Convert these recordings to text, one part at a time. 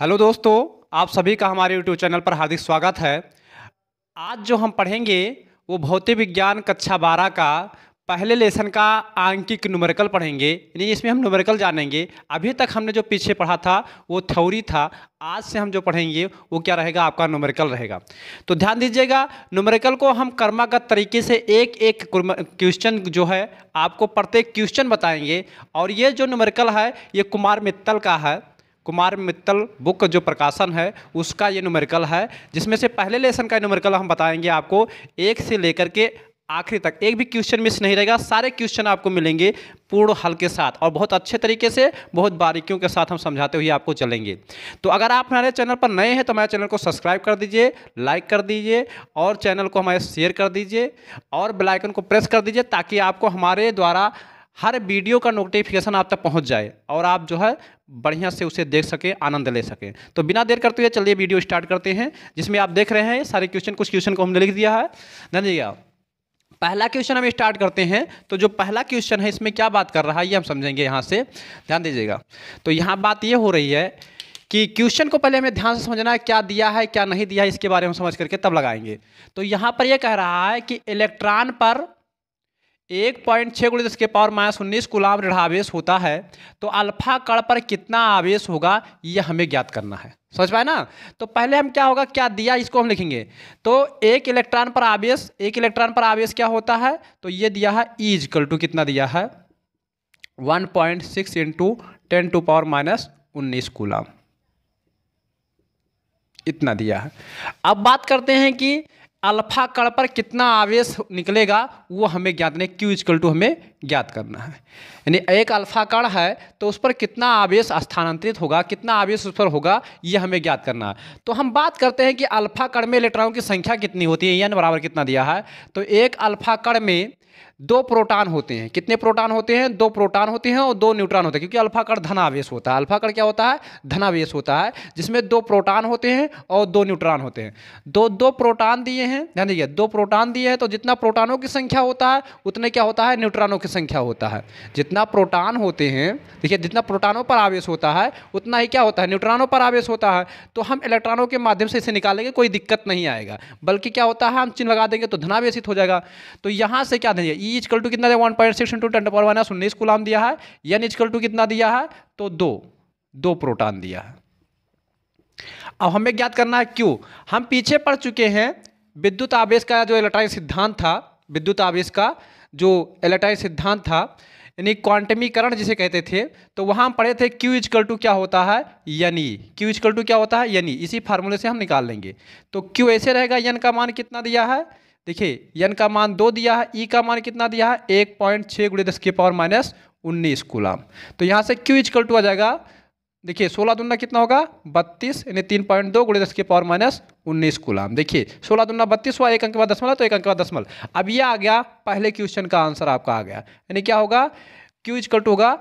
Hello दोस्तों आप सभी का हमारे यूट्यूब चैनल पर हार्दिक स्वागत है आज जो हम पढ़ेंगे वो भौतिक विज्ञान कक्षा बारह का पहले लेसन का आंकिक न्यूमेरिकल पढ़ेंगे यानी इसमें हम न्यूमेरिकल जानेंगे अभी तक हमने जो पीछे पढ़ा था वो थ्योरी था आज से हम जो पढ़ेंगे वो क्या रहेगा आपका न्यूमेरिकल रहेगा तो ध्यान दीजिएगा न्यूमेरिकल को हम कर्मागत तरीके से एक एक क्वेश्चन जो है आपको प्रत्येक क्वेश्चन बताएंगे और ये जो न्यूमेरिकल है ये कुमार मित्तल का है कुमार मित्तल बुक जो प्रकाशन है उसका ये न्यूमेरिकल है जिसमें से पहले लेसन का न्यूमेरिकल हम बताएंगे आपको एक से लेकर के आखिरी तक एक भी क्वेश्चन मिस नहीं रहेगा सारे क्वेश्चन आपको मिलेंगे पूर्ण हल के साथ और बहुत अच्छे तरीके से बहुत बारीकियों के साथ हम समझाते हुए आपको चलेंगे तो अगर आप हमारे चैनल पर नए हैं तो हमारे चैनल को सब्सक्राइब कर दीजिए लाइक कर दीजिए और चैनल को हमारे शेयर कर दीजिए और बेलाइकन को प्रेस कर दीजिए ताकि आपको हमारे द्वारा हर वीडियो का नोटिफिकेशन आप तक पहुंच जाए और आप जो है बढ़िया से उसे देख सकें आनंद ले सकें तो बिना देर करते हुए चलिए वीडियो स्टार्ट करते हैं जिसमें आप देख रहे हैं सारे क्वेश्चन कुछ क्वेश्चन को हमने लिख दिया है धन्यवाद पहला क्वेश्चन हम स्टार्ट करते हैं तो जो पहला क्वेश्चन है इसमें क्या बात कर रहा है ये हम समझेंगे यहाँ से ध्यान दीजिएगा तो यहाँ बात ये हो रही है कि क्वेश्चन को पहले हमें ध्यान से समझना है क्या दिया है क्या नहीं दिया है इसके बारे में समझ करके तब लगाएंगे तो यहाँ पर यह कह रहा है कि इलेक्ट्रॉन पर एक पॉइंट छः गुणित इसके पावर माइनस उन्नीस गुलाम ऋणावेश होता है तो अल्फा कण पर कितना आवेश होगा ये हमें ज्ञात करना है समझ पाए ना तो पहले हम क्या होगा क्या दिया इसको हम लिखेंगे तो एक इलेक्ट्रॉन पर आवेश एक इलेक्ट्रॉन पर आवेश क्या होता है तो ये दिया है ई e इजकल टू कितना दिया है one point six into ten two power minus उन्नीस गुलाम इतना दिया है अब बात करते हैं कि अल्फा कण पर कितना आवेश निकलेगा वो हमें ज्ञात नहीं क्यू इजकल टू हमें ज्ञात करना है यानी एक अल्फा कण है तो उस पर कितना आवेश स्थानांतरित होगा कितना आवेश उस पर होगा ये हमें ज्ञात करना है तो हम बात करते हैं कि अल्फा कण में इलेक्ट्रॉनों की संख्या कितनी होती है यानी बराबर कितना दिया है तो एक अल्फा कण में दो प्रोटॉन होते हैं कितने प्रोटॉन होते हैं दो प्रोटॉन होते हैं और दो न्यूट्रॉन होते हैं क्योंकि अल्फा कण धनावेश होता है अल्फा कण क्या होता है धनावेश होता है जिसमें दो प्रोटॉन होते हैं और दो न्यूट्रॉन होते हैं दो दो प्रोटॉन दिए हैं ध्यान दीजिए दो प्रोटॉन दिए हैं तो जितना प्रोटॉनों की संख्या होता है उतने क्या होता है न्यूट्रॉनों की संख्या होता है जितना प्रोटॉन होते हैं देखिए जितना प्रोटॉनों पर आवेश होता है उतना ही क्या होता है न्यूट्रॉनों पर आवेश होता है तो हम इलेक्ट्रॉनों के माध्यम से इसे निकालेंगे कोई दिक्कत नहीं आएगा बल्कि क्या होता है हम चिन्ह लगा देंगे तो धनावेशित हो जाएगा तो यहाँ से क्या देंगे ई e इजकल टू कितना दिया one point six into ten power minus उन्नीस गुलाम दिया है एन इजकल टू कितना दिया है तो दो दो प्रोटॉन दिया है अब हमें ज्ञात करना है क्यों हम पीछे पड़ चुके हैं विद्युत आवेश का जो इलेक्ट्रॉनिक सिद्धांत था विद्युत आवेश का जो इलेक्ट्रॉनिक सिद्धांत था यानी क्वांटमीकरण जिसे कहते थे तो वहाँ हम पढ़े थे क्यू इजकल टू क्या होता है यानी क्यू e। इजकल टू क्या होता है यानी e। इसी फार्मूले से हम निकाल लेंगे तो क्यू ऐसे रहेगा यन का मान कितना दिया है देखिए यन का मान दो दिया है ई का मान कितना दिया है एक पॉइंट छः गुड़े दस के पावर माइनस उन्नीस गुलाम तो यहाँ से क्यू इजकल टू आ जाएगा देखिए सोलह दुना कितना होगा बत्तीस यानी तीन पॉइंट दो गुड़े दस के पावर माइनस उन्नीस गुलाम देखिए सोलह दुना बत्तीस हुआ एक अंक के बाद दसमलव तो एक अंक के बाद दसमल अब यह आ गया पहले क्वेश्चन का आंसर आपका आ गया यानी क्या होगा क्यू इजकल टू होगा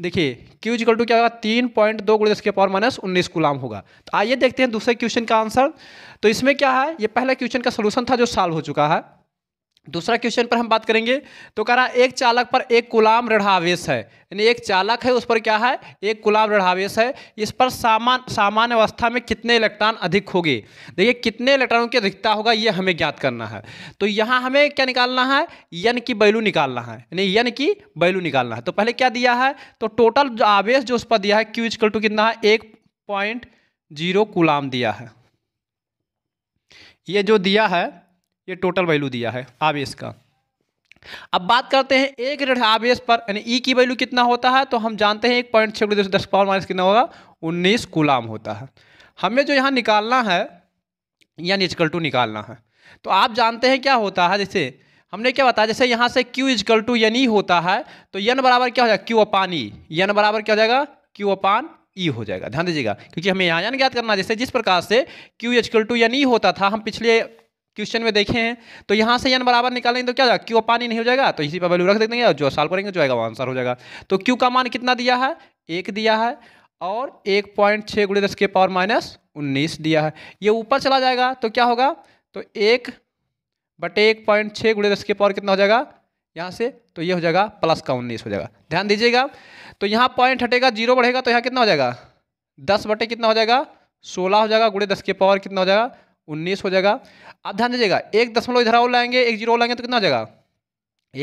देखिए क्यूज इक्वल टू क्या होगा तीन पॉइंट दो गुड़े दस के पावर माइनस उन्नीस गुलाम होगा तो आइए देखते हैं दूसरे क्वेश्चन का आंसर तो इसमें क्या है ये पहला क्वेश्चन का सलूशन था जो सॉल्व हो चुका है दूसरा क्वेश्चन पर हम बात करेंगे तो कह रहा एक चालक पर एक गुलाम रढ़ावेश है यानी एक चालक है उस पर क्या है एक गुलाम रढ़ावेश है इस पर सामान सामान्य अवस्था में कितने इलेक्ट्रॉन अधिक होगे देखिए कितने इलेक्ट्रॉनों की अधिकता होगा ये हमें ज्ञात करना है तो यहाँ हमें क्या निकालना है यन की बैलू निकालना है यानी यन की बैलू निकालना है तो पहले क्या दिया है तो टोटल जो आवेश जो उस पर दिया है क्यू टू कितना है एक पॉइंट जीरो गुलाम दिया है ये जो दिया है ये टोटल वैल्यू दिया है आवेश का अब बात करते हैं एक ऋण आवेश पर यानी ई e की वैल्यू कितना होता है तो हम जानते हैं एक पॉइंट छः गुड़ी दस पावर माइनस कितना होगा उन्नीस गुलाम होता है हमें जो यहाँ निकालना है या निजकल टू निकालना है तो आप जानते हैं क्या होता है जैसे हमने क्या बताया जैसे यहाँ से Q is equal to N E होता है तो यन बराबर क्या हो जाएगा क्यू अपान ई यन बराबर क्या हो जाएगा क्यू अपान ई हो जाएगा ध्यान दीजिएगा क्योंकि हमें यहाँ यन ज्ञात करना जैसे जिस प्रकार से Q is equal to N E होता था हम पिछले क्वेश्चन में देखे हैं तो यहाँ से यन बराबर निकालेंगे तो क्या क्यों क्यू पानी नहीं हो जाएगा तो इसी पर वैल्यू रख देंगे जो सॉल्व करेंगे जो आएगा वो आंसर हो जाएगा तो क्यू का मान कितना दिया है एक दिया है और एक पॉइंट छः गुड़े दस के पावर माइनस उन्नीस दिया है ये ऊपर चला जाएगा तो क्या होगा तो एक बटे एक पॉइंट छः गुड़े दस के पावर कितना हो जाएगा यहाँ से तो ये हो जाएगा प्लस का उन्नीस हो जाएगा ध्यान दीजिएगा तो यहाँ पॉइंट हटेगा जीरो बढ़ेगा तो यहाँ कितना हो जाएगा दस बटे कितना हो जाएगा सोलह हो जाएगा गुड़े दस के पावर कितना हो जाएगा उन्नीस हो जाएगा आप ध्यान दीजिएगा एक दशमलव इधर और लाएंगे एक जीरो और लाएंगे तो कितना हो जाएगा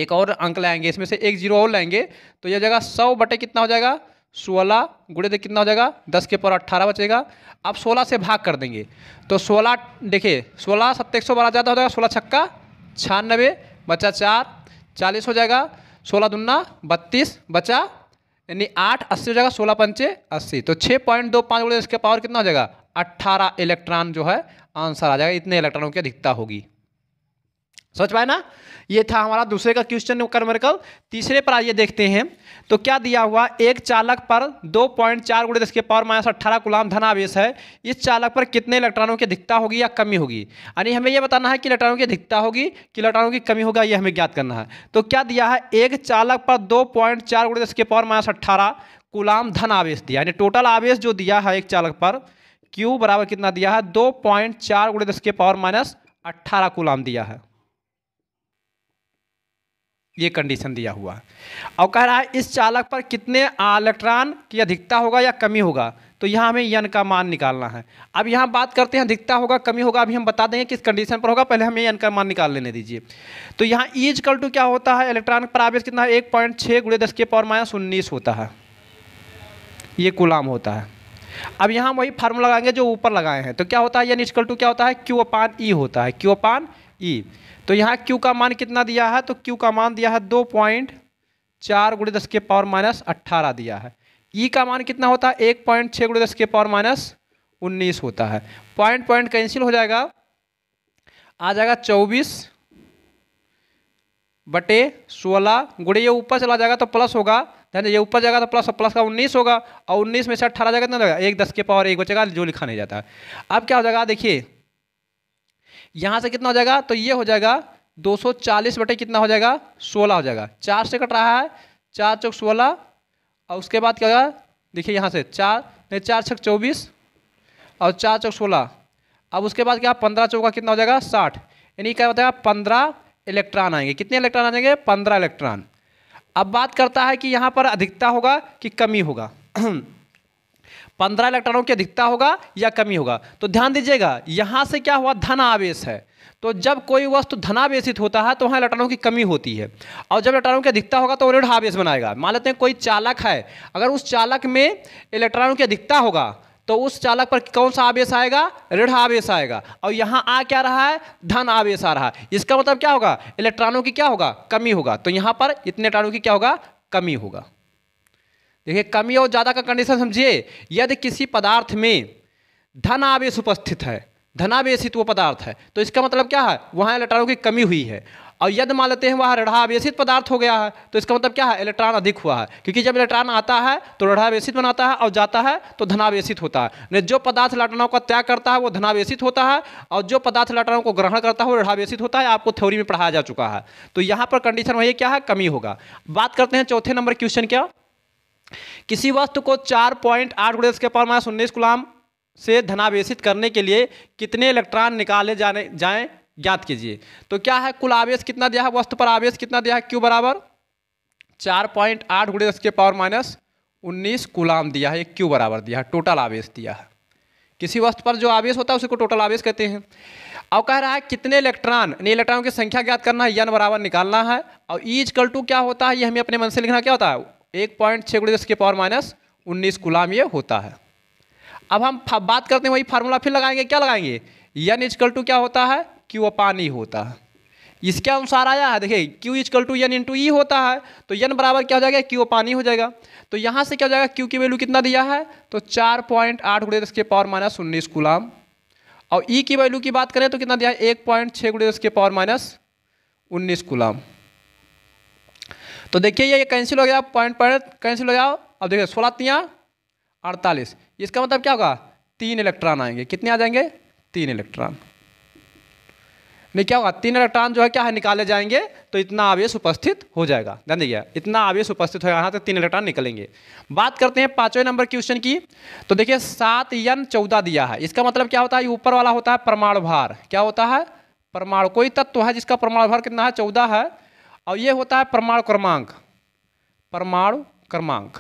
एक और अंक लाएंगे इसमें से एक जीरो और लाएंगे तो यह जाएगा सौ बटे कितना हो जाएगा सोलह गुड़े दे तो कितना हो जाएगा दस के पावर अट्ठारह बचेगा आप सोलह से भाग कर देंगे तो सोलह देखिए सोलह सत्ते सौ बारह ज़्यादा हो जाएगा सोलह छक्का छियानबे बचा चार चालीस हो जाएगा सोलह दुन्ना बत्तीस बचा यानी आठ अस्सी हो जाएगा सोलह पंचे अस्सी तो छः पॉइंट दो पाँच गुड़े इसके पावर कितना हो जाएगा अट्ठारह इलेक्ट्रॉन जो है आंसर आ जाएगा इतने इलेक्ट्रॉनों की अधिकता होगी समझ पाए ना ये था हमारा दूसरे का क्वेश्चन कर्मरकल तीसरे पर आइए देखते हैं तो क्या दिया हुआ एक चालक पर दो पॉइंट चार गुड़े दस के पावर माइनस अट्ठारह गुलाम आवेश है इस चालक पर कितने इलेक्ट्रॉनों की अधिकता होगी या कमी होगी यानी हमें यह बताना है कि इलेक्ट्रॉनों की अधिकता होगी कि इलेक्ट्रॉनों की कमी होगा यह हमें ज्ञात करना है तो क्या दिया है एक चालक पर दो पॉइंट चार गुड़े दस के पावर माइनस अट्ठारह गुलाम धन आवेश दिया यानी टोटल आवेश जो दिया है एक चालक पर क्यू बराबर कितना दिया है दो पॉइंट चार गुड़े दस के पावर माइनस अट्ठारह कुलाम दिया है ये कंडीशन दिया हुआ है और कह रहा है इस चालक पर कितने इलेक्ट्रॉन की अधिकता होगा या कमी होगा तो यहाँ हमें यन का मान निकालना है अब यहाँ बात करते हैं अधिकता होगा कमी होगा अभी हम बता देंगे किस कंडीशन पर होगा पहले हमें यन का मान निकाल लेने दीजिए तो यहाँ ईज कल टू क्या होता है इलेक्ट्रॉन पर आवेश कितना है एक पॉइंट छः गुड़े दस के पावर माइनस उन्नीस होता है ये गुलाम होता है अब यहाँ वही फार्मूला लगाएंगे जो ऊपर लगाए हैं तो क्या होता है एन इजकल टू क्या होता है क्यू अपान ई होता है क्यू अपान ई तो यहाँ क्यू का मान कितना दिया है तो क्यू का मान दिया है दो पॉइंट चार गुड़े दस के पावर माइनस अट्ठारह दिया है ई e का मान कितना होता है एक पॉइंट छः गुड़े दस के पावर माइनस उन्नीस होता है पॉइंट पॉइंट कैंसिल हो जाएगा आ जाएगा चौबीस बटे सोलह गुड़े ये ऊपर चला जाएगा तो प्लस होगा यानी तो ये ऊपर जाएगा तो प्लस प्लस का उन्नीस होगा और उन्नीस में से अट्ठारह जाएगा कितना तो जाएगा एक दस के पावर एक बचेगा जो लिखा नहीं जाता अब क्या हो जाएगा देखिए यहाँ से कितना हो जाएगा तो ये हो जाएगा 240 बटे कितना हो जाएगा 16 हो जाएगा चार से कट रहा है चार चौक सोलह और उसके बाद क्या होगा देखिए यहाँ से चार नहीं चार छक चौबीस और चार चौक सोलह अब उसके बाद क्या पंद्रह चौक का कितना हो जाएगा साठ यानी क्या बताएगा पंद्रह इलेक्ट्रॉन आएंगे कितने इलेक्ट्रॉन आ जाएंगे पंद्रह इलेक्ट्रॉन अब बात करता है कि यहाँ पर अधिकता होगा कि कमी होगा पंद्रह इलेक्ट्रॉनों की अधिकता होगा या कमी होगा तो ध्यान दीजिएगा यहाँ से क्या हुआ धन आवेश है तो जब कोई वस्तु धनावेशित होता है तो वहाँ इलेक्ट्रॉनों की कमी होती है और जब इलेक्ट्रॉनों की अधिकता होगा तो वो ऋण आवेश बनाएगा मान लेते हैं कोई चालक है अगर उस चालक में इलेक्ट्रॉनों की अधिकता होगा तो उस चालक पर कौन सा आवेश आएगा ऋण आवेश आएगा और यहाँ आ क्या रहा है धन आवेश आ रहा है इसका मतलब क्या होगा इलेक्ट्रॉनों की क्या होगा कमी होगा तो यहाँ पर इतने इलेक्ट्रॉनों की क्या होगा कमी होगा देखिए कमी और ज़्यादा का कंडीशन समझिए यदि किसी पदार्थ में धन आवेश उपस्थित है धनावेशित वो पदार्थ है तो इसका मतलब क्या है वहाँ इलेक्ट्रॉनों की कमी हुई है और यद मान लेते हैं वहाँ रढ़ावेशित पदार्थ हो गया है तो इसका मतलब क्या है इलेक्ट्रॉन अधिक हुआ है क्योंकि जब इलेक्ट्रॉन आता है तो रढ़ावेशित बनाता है और जाता है तो धनावेशित होता है जो पदार्थ लटनाओं का त्याग करता है वो धनावेशित होता है और जो पदार्थ लटनाओं को ग्रहण करता है वो रढ़ावेशित होता है आपको थ्योरी में पढ़ाया जा चुका है तो यहाँ पर कंडीशन वही क्या है कमी होगा बात करते हैं चौथे नंबर क्वेश्चन क्या किसी वस्तु को चार पॉइंट आठ गुड़े के पर माइनस उन्नीस गुलाम से धनावेशित करने के लिए कितने इलेक्ट्रॉन निकाले जाने जाएं ज्ञात कीजिए तो क्या है कुल आवेश कितना दिया है वस्तु पर आवेश कितना दिया है क्यू बराबर चार पॉइंट आठ गुड़े दस के पावर माइनस उन्नीस कुलाम दिया है क्यू बराबर दिया है टोटल आवेश दिया है किसी वस्तु पर जो आवेश होता है उसी को टोटल आवेश कहते हैं और कह रहा है कितने इलेक्ट्रॉन नहीं इलेक्ट्रॉन की संख्या ज्ञात करना है यन बराबर निकालना है और ईज कल टू क्या होता है ये हमें अपने मन से लिखना क्या होता है एक पॉइंट छः गुड़े दस के पावर माइनस उन्नीस गुलाम ये होता है अब हम बात करते हैं वही फार्मूला फिर लगाएंगे क्या लगाएंगे यन इजकल टू क्या होता है क्यू अपान ई होता है इसके अनुसार आया है देखिए Q is equal to N into E होता है तो यन बराबर क्या हो जाएगा क्यू अपान ई e हो जाएगा तो यहाँ से क्या हो जाएगा क्यू की वैल्यू कितना दिया है तो चार पॉइंट आठ गुड़े दस के पावर माइनस उन्नीस गुलाम और ई e की वैल्यू की बात करें तो कितना दिया है एक पॉइंट छः गुड़े दस के पावर माइनस उन्नीस गुलाम तो देखिए ये कैंसिल हो गया पॉइंट पॉइंट कैंसिल हो जाओ अब देखिए सोलह तिया अड़तालीस इसका मतलब क्या होगा तीन इलेक्ट्रॉन आएंगे कितने आ जाएंगे तीन इलेक्ट्रॉन नहीं क्या होगा तीन इलेक्ट्रॉन जो है क्या है निकाले जाएंगे तो इतना आवेश उपस्थित हो जाएगा ध्यान दीजिए इतना आवेश उपस्थित होगा यहाँ से तीन इलेक्ट्रॉन निकलेंगे बात करते हैं पाँचवें नंबर क्वेश्चन की तो देखिए सात यन चौदह दिया है इसका मतलब क्या होता है ऊपर वाला होता है परमाणु भार क्या होता है परमाणु कोई तत्व है जिसका परमाणु भार कितना है चौदह है और ये होता है परमाणु क्रमांक परमाणु क्रमांक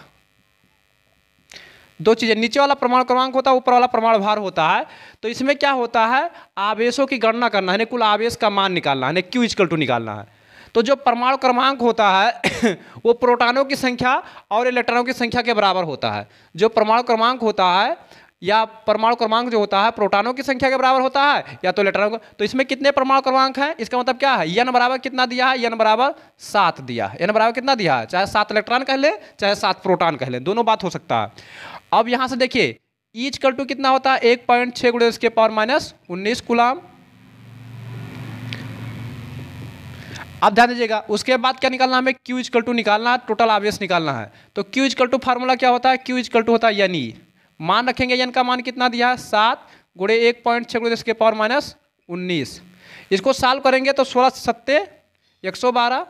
दो चीज़ें नीचे वाला प्रमाण क्रमांक होता है ऊपर वाला प्रमाण भार होता है तो इसमें क्या होता है आवेशों की गणना करना है कुल आवेश का मान निकालना है क्यू इजकल टू निकालना है तो जो परमाणु क्रमांक होता है वो प्रोटॉनों की संख्या और इलेक्ट्रॉनों की संख्या के बराबर होता है जो परमाणु क्रमांक होता है या परमाणु क्रमांक जो होता है प्रोटॉनों की संख्या के बराबर होता है या तो इलेक्ट्रॉनों का तो इसमें कितने परमाणु क्रमांक हैं इसका मतलब क्या है यन बराबर कितना दिया है यन बराबर सात दिया है यन बराबर कितना दिया है चाहे सात इलेक्ट्रॉन कह लें चाहे सात प्रोटॉन कह लें दोनों बात हो सकता है अब यहाँ से देखिए ईच कल टू कितना होता है एक पॉइंट छः गुड़े इसके पावर माइनस उन्नीस गुलाम अब ध्यान दीजिएगा उसके बाद क्या निकालना हमें क्यू इजकल टू निकालना है टोटल आवेश निकालना है तो क्यू इजकल टू फार्मूला क्या होता है क्यू इजकल टू होता है यन ई मान रखेंगे यन का मान कितना दिया है सात गुड़े एक पॉइंट छः गुड़े इसके पावर माइनस उन्नीस इसको साल्व करेंगे तो सोलह सत्ते एक सौ बारह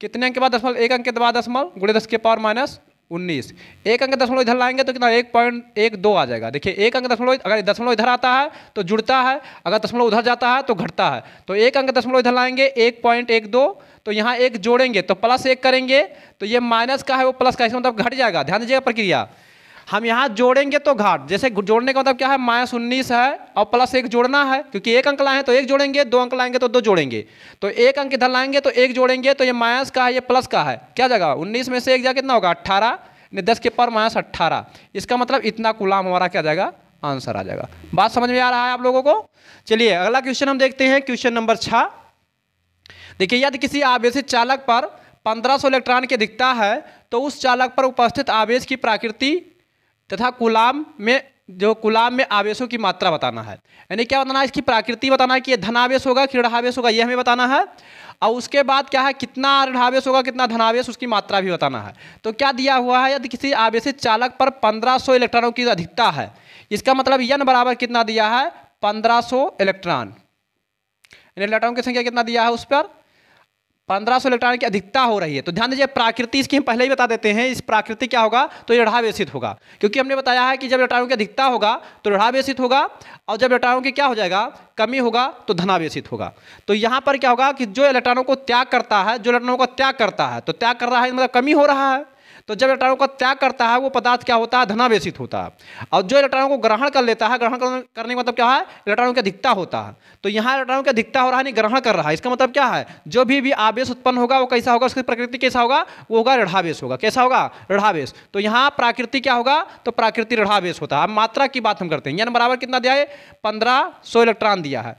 कितने अंक के बाद दशमलव एक अंक के बाद दशमलव गुड़े दस के पावर माइनस उन्नीस एक अंक दशमलव इधर लाएंगे तो कितना एक पॉइंट एक दो आ जाएगा देखिए एक अंक दशमलव अगर दशमलव इधर आता है तो जुड़ता है अगर दशमलव उधर जाता है तो घटता है तो एक अंक दशमलव इधर लाएंगे एक पॉइंट एक दो तो यहाँ एक जोड़ेंगे तो प्लस एक करेंगे तो ये माइनस का है वो प्लस का इसका मतलब घट जाएगा ध्यान दीजिएगा प्रक्रिया हम यहाँ जोड़ेंगे तो घाट जैसे जोड़ने का मतलब क्या है माइनस उन्नीस है और प्लस एक जोड़ना है क्योंकि एक अंक लाए तो एक जोड़ेंगे दो अंक लाएंगे तो दो जोड़ेंगे तो एक अंक इधर लाएंगे तो एक जोड़ेंगे तो ये माइनस का है ये प्लस का है क्या जगह उन्नीस में से एक जगह कितना होगा अट्ठारह दस के पर माइनस अट्ठारह इसका मतलब इतना गुलाम हमारा क्या जाएगा आंसर आ जाएगा बात समझ में आ रहा है आप लोगों को चलिए अगला क्वेश्चन हम देखते हैं क्वेश्चन नंबर छः देखिए यदि किसी आवेश चालक पर 1500 इलेक्ट्रॉन के दिखता है तो उस चालक पर उपस्थित आवेश की प्राकृति तथा कुलाम में जो कुलाम में आवेशों की मात्रा बताना है यानी क्या बताना है इसकी प्राकृति बताना है कि धनावेश होगा कि ऋणावेश होगा ये हमें बताना है और उसके बाद क्या है कितना ऋणावेश होगा कितना धनावेश उसकी मात्रा भी बताना है तो क्या दिया हुआ है यदि किसी आवेशित चालक पर 1500 इलेक्ट्रॉनों की अधिकता है इसका मतलब यन बराबर कितना दिया है 1500 इलेक्ट्रॉन इलेक्ट्रॉन की संख्या कितना दिया है उस पर पंद्रह सौ इलेक्ट्रॉन की अधिकता हो रही है तो ध्यान दीजिए प्राकृति इसकी हम पहले ही बता देते हैं इस प्राकृतिक क्या होगा तो ये ढावेशित होगा क्योंकि हमने बताया है कि जब इलेक्ट्रॉनों की अधिकता होगा तो ढावेशित होगा और जब इलेक्ट्रॉनों की क्या हो जाएगा कमी होगा तो धनावेशित होगा तो यहाँ पर क्या होगा कि जो इलेक्ट्रॉनों को त्याग करता है जो इलेक्ट्रॉनों का त्याग करता है तो त्याग कर रहा है मतलब कमी हो रहा है तो जब इलेक्ट्रॉनों का त्याग करता है वो पदार्थ क्या होता है धनावेशित होता है और जो इलेक्ट्रॉनों को ग्रहण कर लेता है ग्रहण करने का मतलब क्या है इलेक्ट्रॉनों की अधिकता होता है तो यहाँ इलेक्ट्रॉनों की अधिकता हो रहा है नहीं ग्रहण कर रहा है इसका मतलब क्या है जो भी भी आवेश उत्पन्न होगा वो कैसा होगा उसकी प्रकृति कैसा होगा वो होगा रढ़ावेश होगा कैसा होगा रढ़ावेश तो यहाँ प्राकृति क्या होगा तो प्राकृति रढ़ावेश होता है अब मात्रा की बात हम करते हैं यानी बराबर कितना दिया है पंद्रह इलेक्ट्रॉन दिया है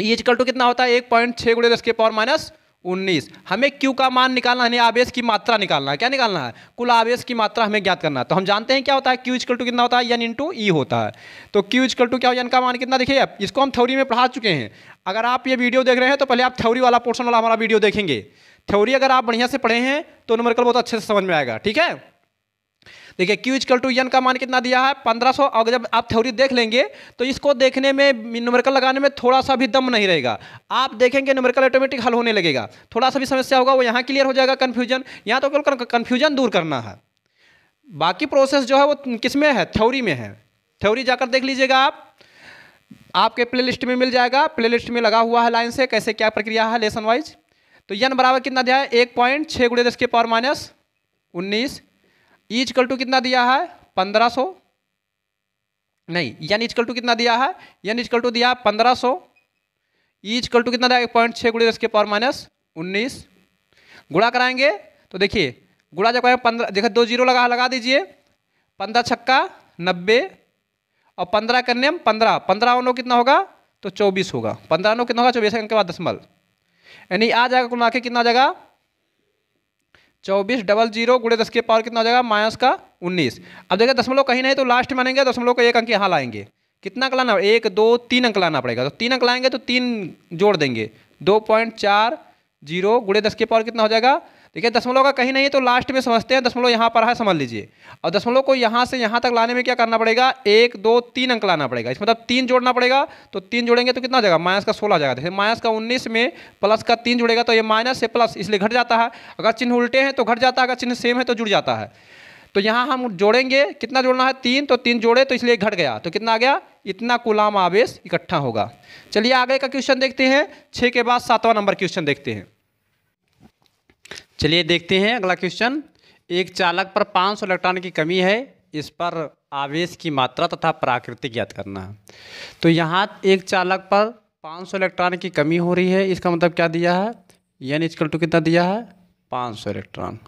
ये e इक्वल टू कितना होता है एक पॉइंट छः गुड़े दस के पावर माइनस उन्नीस हमें क्यू का मान निकालना है आवेश की मात्रा निकालना है क्या निकालना है कुल आवेश की मात्रा हमें ज्ञात करना है तो हम जानते हैं क्या होता है क्यू इजकल टू कितना होता है यन इंटू ई होता है तो क्यू इजकल टू क्या हो का मान कितना देखिए इसको हम थ्योरी में पढ़ा चुके हैं अगर आप ये वीडियो देख रहे हैं तो पहले आप थ्योरी वाला पोर्शन वाला हमारा वीडियो देखेंगे थ्योरी अगर आप बढ़िया से पढ़े हैं तो नंबर कल बहुत अच्छे से समझ में आएगा ठीक है देखिए क्यू इजकल टू यन का मान कितना दिया है 1500 और जब आप थ्योरी देख लेंगे तो इसको देखने में न्यूमेरिकल लगाने में थोड़ा सा भी दम नहीं रहेगा आप देखेंगे न्यूमेरिकल ऑटोमेटिक हल होने लगेगा थोड़ा सा भी समस्या होगा वो यहाँ क्लियर हो जाएगा कन्फ्यूजन यहाँ तो केवल कन्फ्यूजन दूर करना है बाकी प्रोसेस जो है वो किस में है थ्योरी में है थ्योरी जाकर देख लीजिएगा आप आपके प्लेलिस्ट में मिल जाएगा प्लेलिस्ट में लगा हुआ है लाइन से कैसे क्या प्रक्रिया है लेसन वाइज तो यन बराबर कितना दिया है एक पॉइंट छः गुड़े दस के पावर माइनस उन्नीस इजकल e टू कितना दिया है पंद्रह सौ नहीं यानी इजकल टू कितना दिया है यानी इजकल टू दिया है पंद्रह सौ इजकल e टू कितना दिया एक पॉइंट छः गुड़े इसके पावर माइनस उन्नीस गुड़ा कराएंगे तो देखिए गुड़ा जब कराएंगे पंद्रह देखिए दो जीरो लगा लगा दीजिए पंद्रह छक्का नब्बे और पंद्रह करने में पंद्रह पंद्रह नौ कितना होगा तो चौबीस होगा पंद्रह नौ कितना होगा चौबीस के बाद दसमल यानी आ जाएगा कुल मिला कितना जाएगा चौबीस डबल जीरो गुड़े दस के पावर कितना हो जाएगा माइनस का उन्नीस अब देखिए दशमलव कहीं नहीं तो लास्ट में आनेंगे दशमलव को एक अंक यहाँ लाएंगे कितना अंक लाना एक दो तीन अंक लाना पड़ेगा तो तीन अंक लाएंगे तो तीन जोड़ देंगे दो पॉइंट चार जीरो गुड़े दस के पावर कितना हो जाएगा देखिए दशमलव का कहीं नहीं है तो लास्ट में समझते हैं दशमलव यहाँ पर है समझ लीजिए और दशमलव को यहाँ से यहाँ तक लाने में क्या करना पड़ेगा एक दो तीन अंक लाना पड़ेगा इसमें मतलब तीन जोड़ना पड़ेगा तो तीन जोड़ेंगे तो कितना जाएगा माइनस का सोलह जाएगा देखिए माइनस का उन्नीस में प्लस का तीन जुड़ेगा तो ये माइनस से प्लस इसलिए घट जाता है अगर चिन्ह उल्टे हैं तो घट जाता है अगर चिन्ह सेम है तो जुड़ जाता है तो यहाँ हम जोड़ेंगे कितना जोड़ना है तीन तो तीन जोड़े तो इसलिए घट गया तो कितना आ गया इतना गुलाम आवेश इकट्ठा होगा चलिए आगे का क्वेश्चन देखते हैं छः के बाद सातवां नंबर क्वेश्चन देखते हैं चलिए देखते हैं अगला क्वेश्चन एक चालक पर 500 इलेक्ट्रॉन की कमी है इस पर आवेश की मात्रा तथा प्राकृतिक ज्ञात करना है तो यहाँ एक चालक पर 500 इलेक्ट्रॉन की कमी हो रही है इसका मतलब क्या दिया है यानी इसकल टू कितना दिया है 500 इलेक्ट्रॉन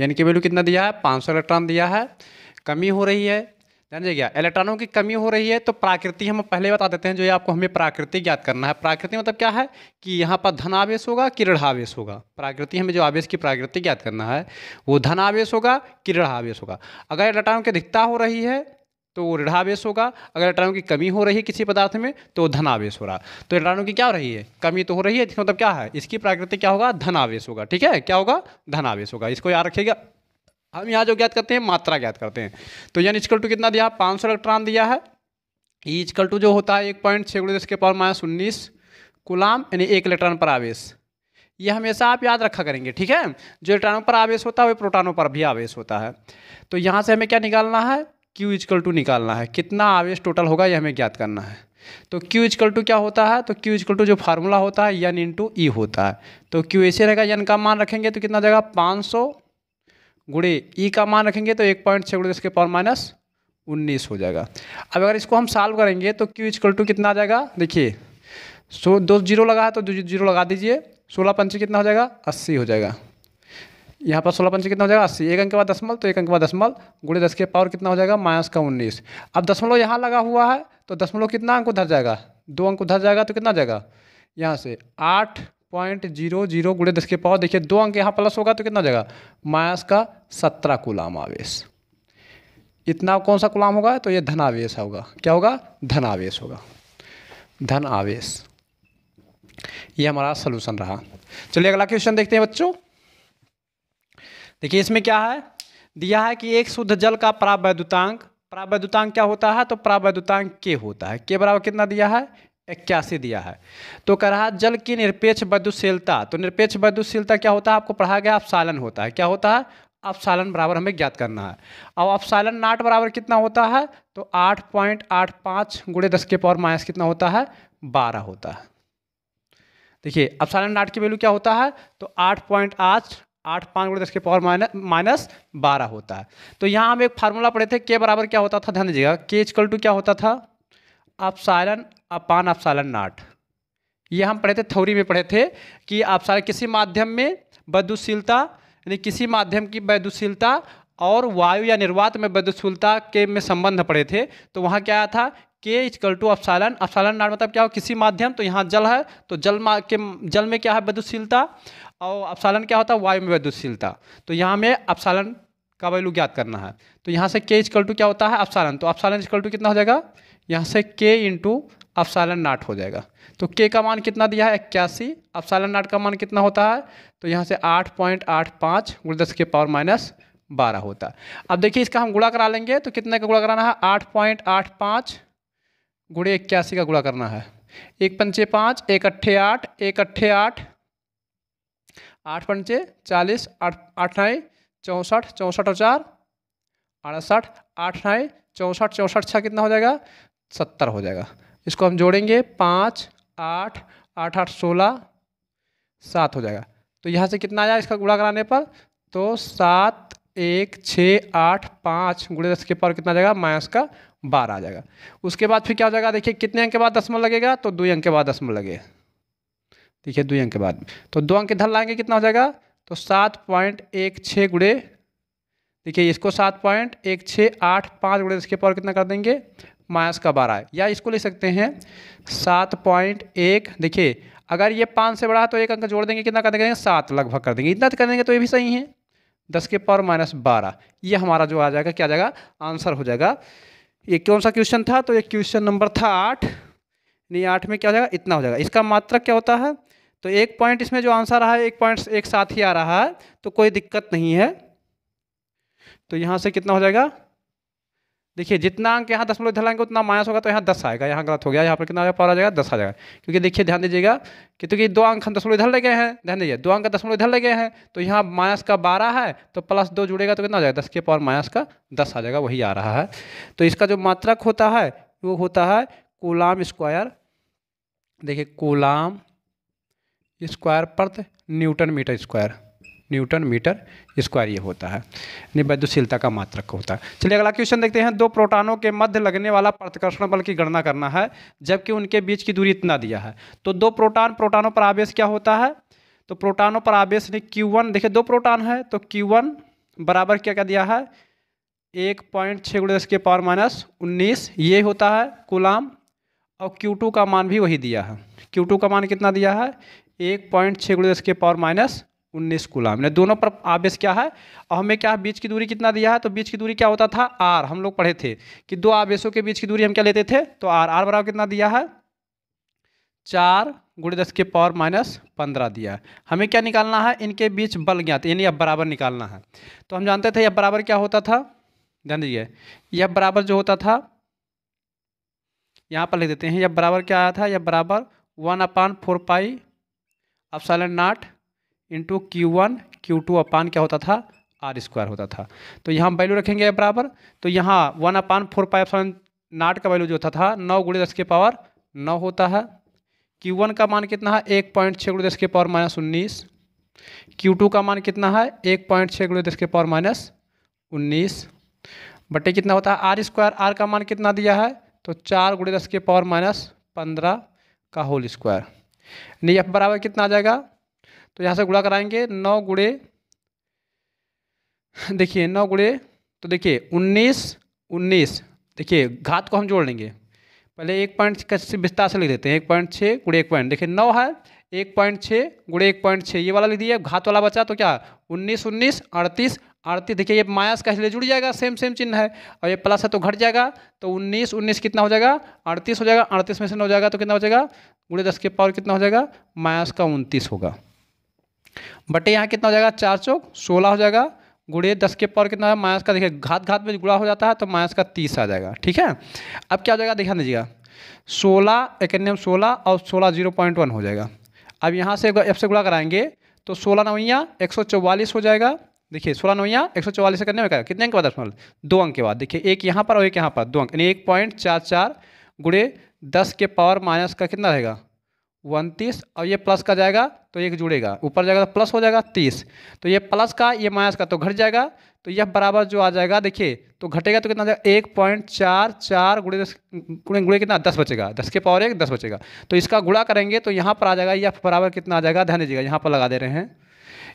यानी की वैल्यू कितना दिया है 500 इलेक्ट्रॉन दिया है कमी हो रही है ध्यान गया इलेक्ट्रॉनों की कमी हो रही है तो प्राकृति हम पहले बता देते हैं जो ये आपको हमें प्राकृतिक ज्ञात करना है प्राकृति मतलब क्या है कि यहाँ पर आवेश होगा किरणावेश होगा प्राकृति हमें जो आवेश की प्राकृतिक ज्ञात करना है वो धनावेश होगा आवेश होगा अगर इलेक्ट्रॉनों की अधिकता हो रही है तो वो ऋढ़ावेश होगा अगर इलेक्ट्रॉनों की कमी हो रही है किसी पदार्थ में तो धनावेश हो रहा तो इलेक्ट्रॉनों की क्या हो रही है कमी तो हो रही है इसका मतलब क्या है इसकी प्राकृतिक क्या होगा धनावेश होगा ठीक है क्या होगा आवेश होगा इसको याद रखिएगा हम यहाँ जो ज्ञात करते हैं मात्रा ज्ञात करते हैं तो यानी इजकल टू कितना दिया पाँच सौ इलेक्ट्रॉन दिया है ई e इजकल टू जो होता है एक पॉइंट छः गुड़े के पावर माइनस उन्नीस गुलाम यानी एक इलेक्ट्रॉन पर आवेश ये हमेशा आप याद रखा करेंगे ठीक है जो इलेक्ट्रॉनों पर आवेश होता है वह प्रोटानों पर भी आवेश होता है तो यहाँ से हमें क्या निकालना है क्यू इजकल टू निकालना है कितना आवेश टोटल होगा यह हमें ज्ञात करना है तो क्यू इजकल टू क्या होता है तो क्यू इजकल टू जो फार्मूला होता है यन इंटू ई e होता है तो क्यू ऐसे रहेगा यन का मान रखेंगे तो कितना जाएगा पाँच सौ गुड़े ई का मान रखेंगे तो एक पॉइंट छः गुड़े दस के पावर माइनस उन्नीस हो जाएगा अब अगर इसको हम सॉल्व करेंगे तो क्यू इजकल टू कितना आ जाएगा देखिए सो दो जीरो लगा है तो जीरो लगा दीजिए सोलह पंच कितना हो जाएगा अस्सी हो जाएगा यहाँ पर सोलह पंच कितना हो जाएगा अस्सी एक अंक के बाद दसमल तो एक अंक के बाद दसमल गुड़े दस के पावर कितना हो जाएगा माइनस का उन्नीस अब दसमलव यहाँ लगा हुआ है तो दसमलव कितना अंक उधर जाएगा दो अंक उधर जाएगा तो कितना जाएगा यहाँ से आठ पॉइंट जीरो जीरो गुड़े दस के पावर देखिए दो अंक यहाँ प्लस होगा तो कितना जाएगा माइनस का सत्रह कुलाम आवेश इतना कौन सा गुलाम होगा तो ये धनावेश होगा क्या होगा धनावेश होगा धन आवेश ये हमारा सलूशन रहा चलिए अगला क्वेश्चन देखते हैं बच्चों देखिए इसमें क्या है दिया है कि एक शुद्ध जल का प्रावैद्युतांक प्रावैद्युतांक क्या होता है तो प्रावैद्युतांक के होता है के बराबर कितना दिया है इक्यासी दिया है तो कह रहा जल की निरपेक्ष बदुशीलता तो निरपेक्ष बदुशीलता क्या होता है आपको पढ़ा गया अपसालन होता है क्या होता है अपसालन बराबर हमें ज्ञात करना है और अपसालन नाट बराबर कितना होता है तो आठ पॉइंट आठ पाँच गुड़े दस के पावर माइनस कितना होता है बारह होता है देखिए अपसालन नाट की वैल्यू क्या होता है तो आठ पॉइंट आठ आठ पाँच गुड़े दस के पावर माइनस माइनस बारह होता है तो यहाँ हम एक फार्मूला पढ़े थे के बराबर क्या होता था ध्यान दीजिएगा के इजकल टू क्या होता था अपसालन अपान अपसालन नाट ये हम पढ़े थे थ्योरी में पढ़े थे कि अपसालन किसी माध्यम में बदुशीलता यानी किसी माध्यम की बदुशीलता और वायु या निर्वात में बदुशीलता के में संबंध पढ़े थे तो वहाँ क्या आया था के इजकल टू अपसालन अपसालन नाट मतलब क्या हो किसी माध्यम तो यहाँ जल है तो जल के जल में क्या है बदुशीलता और अपसालन क्या होता है वायु में बदुशीलता तो यहाँ में अपसालन का वैल्यू ज्ञात करना है तो यहाँ से के इजकल टू क्या होता है अपसालन तो अपसालन इजकल टू कितना हो जाएगा यहाँ से के इंटू अफसालन नाट हो जाएगा तो के का मान कितना दिया है इक्यासी अफसालन नाट का मान कितना होता है तो यहाँ से आठ पॉइंट आठ पाँच गुड़ दस के पावर माइनस बारह होता है अब देखिए इसका हम गुड़ा करा लेंगे तो कितने का गुड़ा कराना है आठ पॉइंट आठ पाँच गुड़े इक्यासी का गुड़ा करना है एक पंचे पाँच एक अट्ठे आठ एक अट्ठे आठ आठ पंचे चालीस आठ आठ नाई चौंसठ चौंसठ और चार अड़सठ आठ नाई चौंसठ चौंसठ छः कितना हो जाएगा सत्तर हो जाएगा इसको हम जोड़ेंगे पाँच आठ आठ आठ सोलह सात हो जाएगा तो यहाँ से कितना आ जाएगा इसका गुणा कराने पर तो सात एक छः आठ पाँच गुड़े दस के पावर कितना आ जाएगा माइनस का बारह आ जाएगा उसके बाद फिर क्या हो जाएगा देखिए कितने अंक के बाद दसमल लगेगा तो दो अंक के बाद दसमल लगेगा देखिए दो अंक के बाद तो दो अंक के लाएंगे कितना हो जाएगा तो सात पॉइंट एक छः गुड़े देखिए इसको सात पॉइंट एक छः आठ पाँच गुड़े दस के पावर कितना कर देंगे माइनस का बारह है या इसको ले सकते हैं सात पॉइंट एक देखिए अगर ये पाँच से बड़ा है तो एक अंक जोड़ देंगे कितना कर देंगे सात लगभग कर देंगे इतना तो कर देंगे तो ये भी सही है दस के पावर माइनस बारह ये हमारा जो आ जाएगा क्या आ जाएगा आंसर हो जाएगा ये कौन सा क्वेश्चन था तो ये क्वेश्चन नंबर था आठ नहीं आठ में क्या हो जाएगा इतना हो जाएगा इसका मात्रक क्या होता है तो एक पॉइंट इसमें जो आंसर रहा है एक पॉइंट एक साथ ही आ रहा है तो कोई दिक्कत नहीं है तो यहाँ से कितना हो जाएगा देखिए जितना अंक यहाँ दशमलव इधर लाएंगे उतना माइनस होगा तो यहाँ दस आएगा यहाँ गलत हो गया यहाँ पर कितना पावर आ जाएगा दस आ जाएगा क्योंकि देखिए ध्यान दीजिएगा कि क्योंकि तो दो अंक हम दशमलव इधर ले गए हैं ध्यान दीजिए दो अंक दशमलव इधर ले गए हैं तो यहाँ माइनस का बारह है तो प्लस दो जुड़ेगा तो कितना आ जाएगा दस के पावर माइनस का दस आ जाएगा वही आ रहा है तो इसका जो मात्रक होता है वो होता है कोलाम स्क्वायर देखिए कोलाम स्क्वायर प्रति newton metre square newton metre square ये होता है यानी वैद्यशीलता का मात्रक होता है चलिए अगला क्वेश्चन देखते हैं दो प्रोटानों के मध्य लगने वाला प्रतिकर्षण बल की गणना करना है जबकि उनके बीच की दूरी इतना दिया है तो दो प्रोटान प्रोटानों पर आवेश क्या होता है तो प्रोटानों पर आवेश ने क्यू वन देखिए दो प्रोटान है तो क्यू वन बराबर क्या क्या दिया है एक पॉइंट छः गुड़े दस के पावर माइनस उन्नीस ये होता है कुलाम और क्यू टू का मान भी वही दिया है क्यू टू का मान कितना दिया है एक पॉइंट छः गुड़े दस के पावर माइनस उन्नीस गुलाम यानी दोनों पर आवेश क्या है और हमें क्या बीच की दूरी कितना दिया है तो बीच की दूरी क्या होता था आर हम लोग पढ़े थे कि दो आवेशों के बीच की दूरी हम क्या लेते थे तो आर आर बराबर कितना दिया है चार गुड़े दस के पावर माइनस पंद्रह दिया है हमें क्या निकालना है इनके बीच बल ज्ञात यानी अब बराबर निकालना है तो हम जानते थे यह बराबर क्या होता था ध्यान दीजिए यह बराबर जो होता था यहाँ पर लिख देते हैं यह बराबर क्या आया था यह बराबर वन अपान फोर पाई अब naught into Q one Q two upon क्या होता था आर स्क्वायर होता था तो यहाँ वैल्यू रखेंगे बराबर तो यहाँ one upon four pi epsilon naught का वैल्यू जो होता था नौ गुड़े दस के पावर नौ होता है क्यू वन का मान कितना है एक पॉइंट छः गुड़े दस के पावर माइनस उन्नीस क्यू टू का मान कितना है एक पॉइंट छः गुड़े दस के पावर माइनस उन्नीस बटे कितना होता है आर स्क्वायर आर का मान कितना दिया है तो चार गुड़े दस के पावर माइनस पंद्रह का होल स्क्वायर नहीं बराबर कितना आ जाएगा तो यहाँ से गुड़ा कराएंगे नौ गुड़े देखिए नौ गुड़े तो देखिए उन्नीस उन्नीस देखिए घात को हम जोड़ लेंगे पहले एक पॉइंट कैसे विस्तार से लिख देते हैं एक पॉइंट छः गुड़े एक पॉइंट देखिए नौ है एक पॉइंट छः गुड़े एक पॉइंट छः ये वाला लिख दिया घात वाला बचा तो क्या उन्नीस उन्नीस अड़तीस अड़तीस देखिए ये माइनस का इसलिए जुड़ जाएगा सेम सेम चिन्ह है और ये प्लस है तो घट जाएगा तो उन्नीस उन्नीस कितना हो जाएगा अड़तीस हो जाएगा अड़तीस में से नौ हो जाएगा तो कितना हो जाएगा गुड़े दस के पावर कितना हो जाएगा माइनस का उनतीस होगा बटे यहाँ कितना हो जाएगा चार चौक सोलह हो जाएगा गुड़े दस के पावर कितना है माइनस का देखिए घात घात में गुड़ा हो जाता है तो माइनस का तीस आ जाएगा ठीक है अब क्या हो जाएगा ध्यान दीजिएगा सोलह इक्यानवे सोलह और सोलह जीरो पॉइंट वन हो जाएगा अब यहाँ से एफ से गुड़ा कराएंगे तो सोलह नवैया एक सौ चौवालीस हो जाएगा देखिए सोलह नवैया एक सौ चौवालीस करने में क्या कितने अंक के बाद दशमलव दो अंक के बाद देखिए एक यहाँ पर और एक यहाँ पर दो अंक यानी एक पॉइंट चार चार गुड़े दस के पावर माइनस का कितना रहेगा उनतीस और ये प्लस का जाएगा तो एक जुड़ेगा ऊपर जाएगा तो प्लस हो जाएगा तीस तो ये प्लस का ये माइनस का तो घट जाएगा तो यह बराबर जो आ जाएगा देखिए तो घटेगा तो कितना जाएगा एक पॉइंट चार चार गुड़े दस गुड़े गुड़े कितना दस बचेगा दस के पावर एक दस बचेगा तो इसका गुड़ा करेंगे तो यहाँ पर आ जाएगा यह बराबर कितना आ जाएगा ध्यान दीजिएगा यहाँ पर लगा दे रहे हैं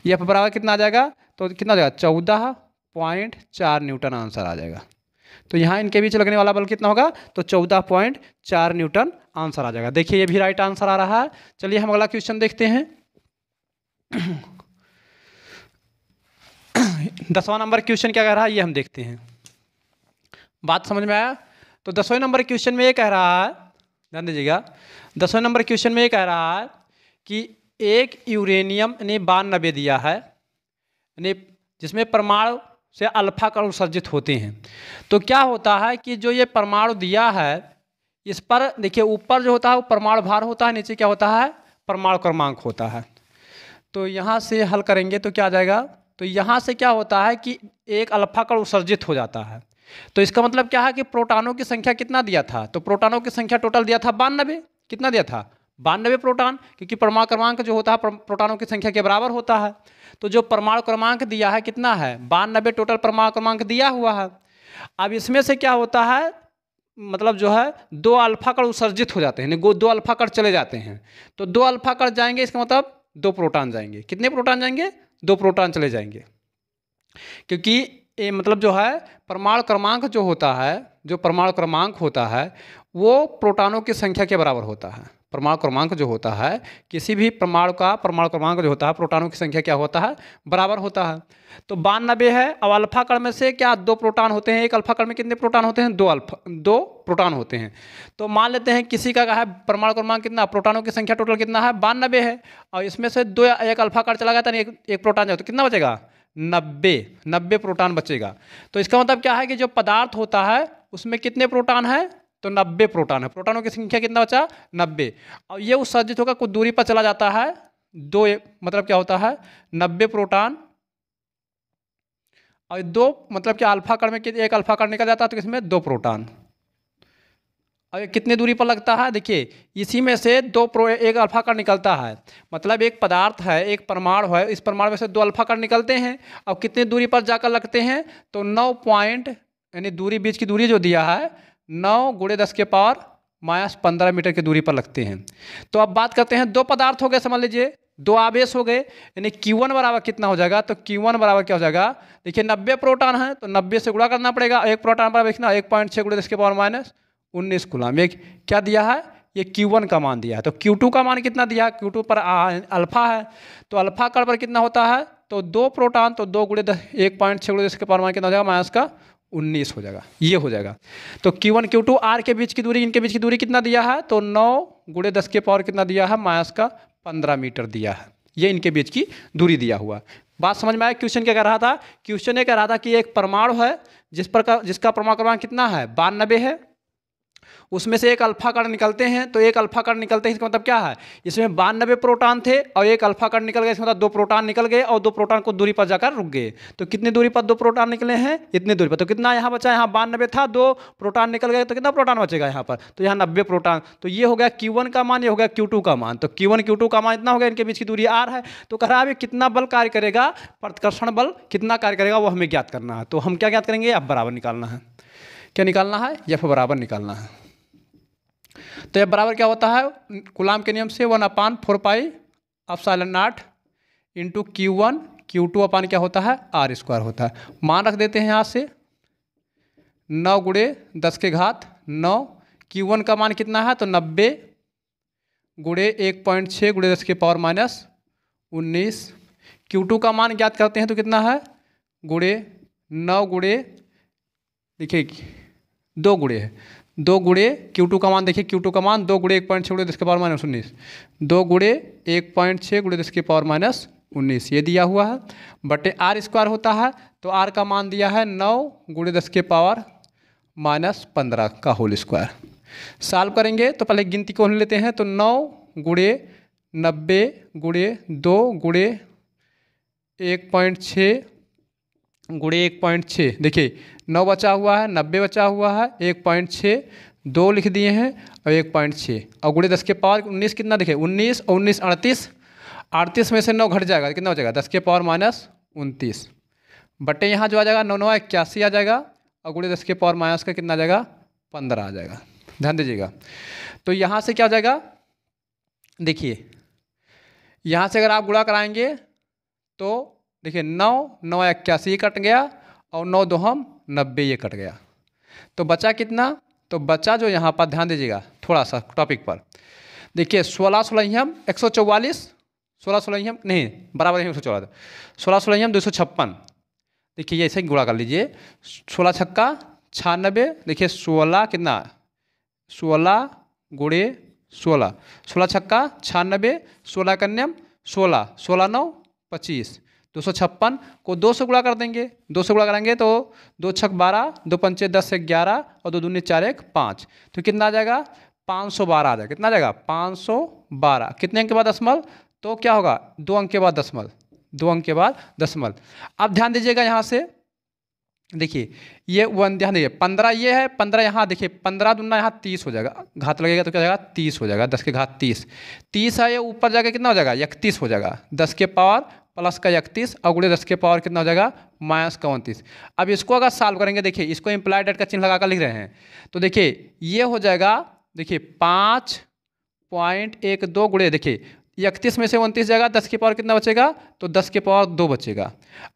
यह बराबर कितना आ जाएगा तो कितना आ जाएगा चौदह पॉइंट चार न्यूटन आंसर आ जाएगा तो यहाँ इनके बीच लगने वाला बल कितना होगा तो चौदह पॉइंट चार न्यूटन आंसर आ जाएगा देखिए ये भी राइट आंसर आ रहा है चलिए हम अगला क्वेश्चन देखते हैं दसवां नंबर क्वेश्चन क्या कह रहा है ये हम देखते हैं बात समझ में आया तो दसवें नंबर क्वेश्चन में ये कह रहा है ध्यान दीजिएगा दसवें नंबर क्वेश्चन में ये कह रहा है कि एक यूरेनियम ने बानबे दिया है यानी जिसमें परमाणु से अल्फा कण उत्सर्जित होते हैं तो क्या होता है कि जो ये परमाणु दिया है इस पर देखिए ऊपर जो होता है वो परमाणु भार होता है नीचे क्या होता है परमाणु क्रमांक होता है तो यहाँ से हल करेंगे तो क्या आ जाएगा तो यहाँ से क्या होता है कि एक अल्फा कण उत्सर्जित हो जाता है तो इसका मतलब क्या है कि प्रोटानों की संख्या कितना दिया था तो प्रोटानों की संख्या टोटल दिया था बानबे कितना दिया था बानवे प्रोटॉन क्योंकि परमाणु क्रमांक जो होता है प्रोटॉनों की संख्या के बराबर होता है तो जो परमाणु क्रमांक दिया है कितना है बानबे टोटल परमाणु क्रमांक दिया हुआ है अब इसमें से क्या होता है मतलब जो है दो अल्फा कण उत्सर्जित हो जाते हैं दो अल्फा कण चले जाते हैं तो दो अल्फा कण जाएंगे इसका मतलब दो प्रोटॉन जाएंगे कितने प्रोटॉन जाएंगे दो प्रोटॉन चले जाएंगे क्योंकि ये मतलब जो है परमाणु क्रमांक जो होता है जो परमाणु क्रमांक होता है वो प्रोटॉनों की संख्या के बराबर होता है प्रमाण क्रमांक जो होता है किसी भी प्रमाण का प्रमाण क्रमांक जो होता है प्रोटानों की संख्या क्या होता है बराबर होता है तो बानबे है अब कण में से क्या दो प्रोटान होते हैं एक कण में कितने प्रोटान होते हैं दो अल्फा दो प्रोटान होते हैं तो मान लेते हैं किसी का है प्रमाण क्रमांक कितना प्रोटानों की संख्या टोटल कितना है बानबे है और इसमें से दो एक कण चला गया था तो एक, एक प्रोटान जाए तो कितना बचेगा नब्बे नब्बे प्रोटान बचेगा तो इसका मतलब क्या है कि जो पदार्थ होता है उसमें कितने प्रोटान है तो नब्बे प्रोटॉन है प्रोटॉनों की संख्या कितना बचा नब्बे और ये उस सज्जित होकर कुछ दूरी पर चला जाता है दो मतलब क्या होता है नब्बे प्रोटॉन और दो मतलब कि अल्फा कण में एक अल्फा कण निकल जाता है तो इसमें दो प्रोटॉन और कितने कितनी दूरी पर लगता है देखिए इसी में से दो प्रो एक अल्फा कण निकलता है मतलब एक पदार्थ है एक परमाणु है इस परमाणु में से दो अल्फा कण निकलते हैं और कितनी दूरी पर जाकर लगते हैं तो नौ पॉइंट यानी दूरी बीच की दूरी जो दिया है नौ गुड़े दस के पावर माइनस पंद्रह मीटर की दूरी पर लगते हैं तो अब बात करते हैं दो पदार्थ हो गए समझ लीजिए दो आवेश हो गए यानी Q1 बराबर कितना हो जाएगा तो Q1 बराबर क्या हो जाएगा देखिए 90 प्रोटॉन है तो 90 से गुणा करना पड़ेगा एक प्रोटॉन बराबर कितना एक पॉइंट छः गुड़े दस के पावर माइनस उन्नीस गुलाम एक क्या दिया है ये Q1 का मान दिया है तो Q2 का मान कितना दिया है Q2 पर अल्फा है तो अल्फा कड़ पर कितना होता है तो दो प्रोटान तो दो गुड़े दस एक पॉइंट छः गुड़े दस के पावर मान कितना हो जाएगा माइनस का उन्नीस हो जाएगा ये हो जाएगा तो Q one Q two R के बीच की दूरी इनके बीच की दूरी कितना दिया है तो नौ गुड़े दस के पावर कितना दिया है माइनस का पंद्रह मीटर दिया है ये इनके बीच की दूरी दिया हुआ बात समझ में आया क्वेश्चन क्या कह रहा था क्वेश्चन ये कह रहा था कि एक परमाणु है जिस पर का जिसका परमाणु क्रमांक कितना है बानबे है उसमें से एक अल्फा कण निकलते हैं तो एक अल्फा कण निकलते हैं इसका मतलब क्या है इसमें बानबे प्रोटॉन थे और एक अल्फा कण निकल गए इसका मतलब दो प्रोटॉन निकल गए और दो प्रोटॉन को दूरी पर जाकर रुक गए तो कितनी दूरी पर दो प्रोटॉन निकले हैं इतनी दूरी पर तो कितना यहाँ बचा यहाँ बानबे था दो प्रोटॉन निकल गए तो कितना प्रोटॉन बचेगा यहाँ पर तो यहाँ नब्बे प्रोटॉन तो ये हो गया क्यू का मान ये हो गया क्यू का मान तो क्यू वन का मान इतना हो गया इनके बीच की दूरी आर है तो कह रहा है कितना बल कार्य करेगा प्रतिकर्षण बल कितना कार्य करेगा वो हमें ज्ञात करना है तो हम क्या ज्ञात करेंगे अब बराबर निकालना है क्या निकालना है या फिर बराबर निकालना है तो यह बराबर क्या होता है गुलाम के नियम से one upon four pi epsilon naught into Q one Q two upon क्या होता है आर स्क्वायर होता है मान रख देते हैं यहाँ से नौ गुड़े दस के घात नौ क्यू वन का मान कितना है तो नब्बे गुड़े एक पॉइंट छः गुड़े दस के पावर माइनस उन्नीस क्यू टू का मान ज्ञात करते हैं तो कितना है गुड़े नौ गुड़े देखिए दो गुड़े है दो गुड़े क्यू टू का मान देखिए क्यू टू का मान दो गुड़े एक पॉइंट छः गुड़े दस के पावर माइनस उन्नीस दो गुड़े एक पॉइंट छः गुड़े दस के पावर माइनस उन्नीस ये दिया हुआ है बटे आर स्क्वायर होता है तो आर का मान दिया है नौ गुड़े दस के पावर माइनस पंद्रह का होल स्क्वायर सॉल्व करेंगे तो पहले गिनती को हम लेते हैं तो नौ गुड़े नब्बे गुड़े दो गुड़े एक पॉइंट छः गुड़े एक पॉइंट छः देखिए नौ बचा हुआ है नब्बे बचा हुआ है एक पॉइंट छः दो लिख दिए हैं और एक पॉइंट छः और गुड़े दस के पावर उन्नीस कितना दिखे उन्नीस और उन्नीस अड़तीस अड़तीस में से नौ घट जाएगा कितना हो जाएगा दस के पावर माइनस उनतीस बटे यहाँ जो आ जाएगा नौ नौ इक्यासी आ जाएगा और गुड़े दस के पावर माइनस का कितना आ जाएगा पंद्रह आ जाएगा ध्यान दीजिएगा तो यहाँ से क्या हो जाएगा देखिए यहाँ से अगर आप गुड़ा कराएंगे तो देखिए नौ नौ इक्यासी कट गया और नौ दो हम नब्बे ये कट गया तो बचा कितना तो बचा जो यहाँ पर ध्यान दीजिएगा थोड़ा सा टॉपिक पर देखिए सोलह सोलहम एक सौ चौवालीस सोलह सोलहम नहीं बराबर एक सौ चौवालीस सोलह सोलहम दो सौ छप्पन देखिए ये ऐसे गुड़ा कर लीजिए सोलह छक्का छानबे देखिए सोलह कितना सोलह गुड़े सोलह सोलह छक्का छानबे सोलह कन्यम सोलह सोलह नौ पच्चीस दो सौ छप्पन को दो से गुड़ा कर देंगे दो से गुड़ा करेंगे तो दो छक बारह दो पंचे दस एक ग्यारह और दो दूनी चार एक पाँच तो कितना आ जाएगा पाँच सौ बारह आ जाएगा कितना आ जाएगा पाँच सौ बारह कितने अंक के बाद दशमलव तो क्या होगा दो अंक के बाद दशमलव दो अंक के बाद दशमलव अब ध्यान दीजिएगा यहाँ से देखिए ये वन ध्यान दीजिए पंद्रह ये है पंद्रह यहाँ देखिए पंद्रह दुना यहाँ तीस हो जाएगा घात लगेगा तो क्या जाएगा तीस हो जाएगा दस के घात तीस तीस है ये ऊपर जाएगा कितना हो जाएगा इकतीस हो जाएगा दस के पावर प्लस का इकतीस और गुड़े दस के पावर कितना हो जाएगा माइनस का उनतीस अब इसको अगर सॉल्व करेंगे देखिए इसको इम्प्लाइड डेट का चिन्ह लगाकर लिख रहे हैं तो देखिए ये हो जाएगा देखिए पाँच पॉइंट एक दो गुड़े देखिए इकतीस में से उनतीस जाएगा दस के पावर कितना बचेगा तो दस के पावर दो बचेगा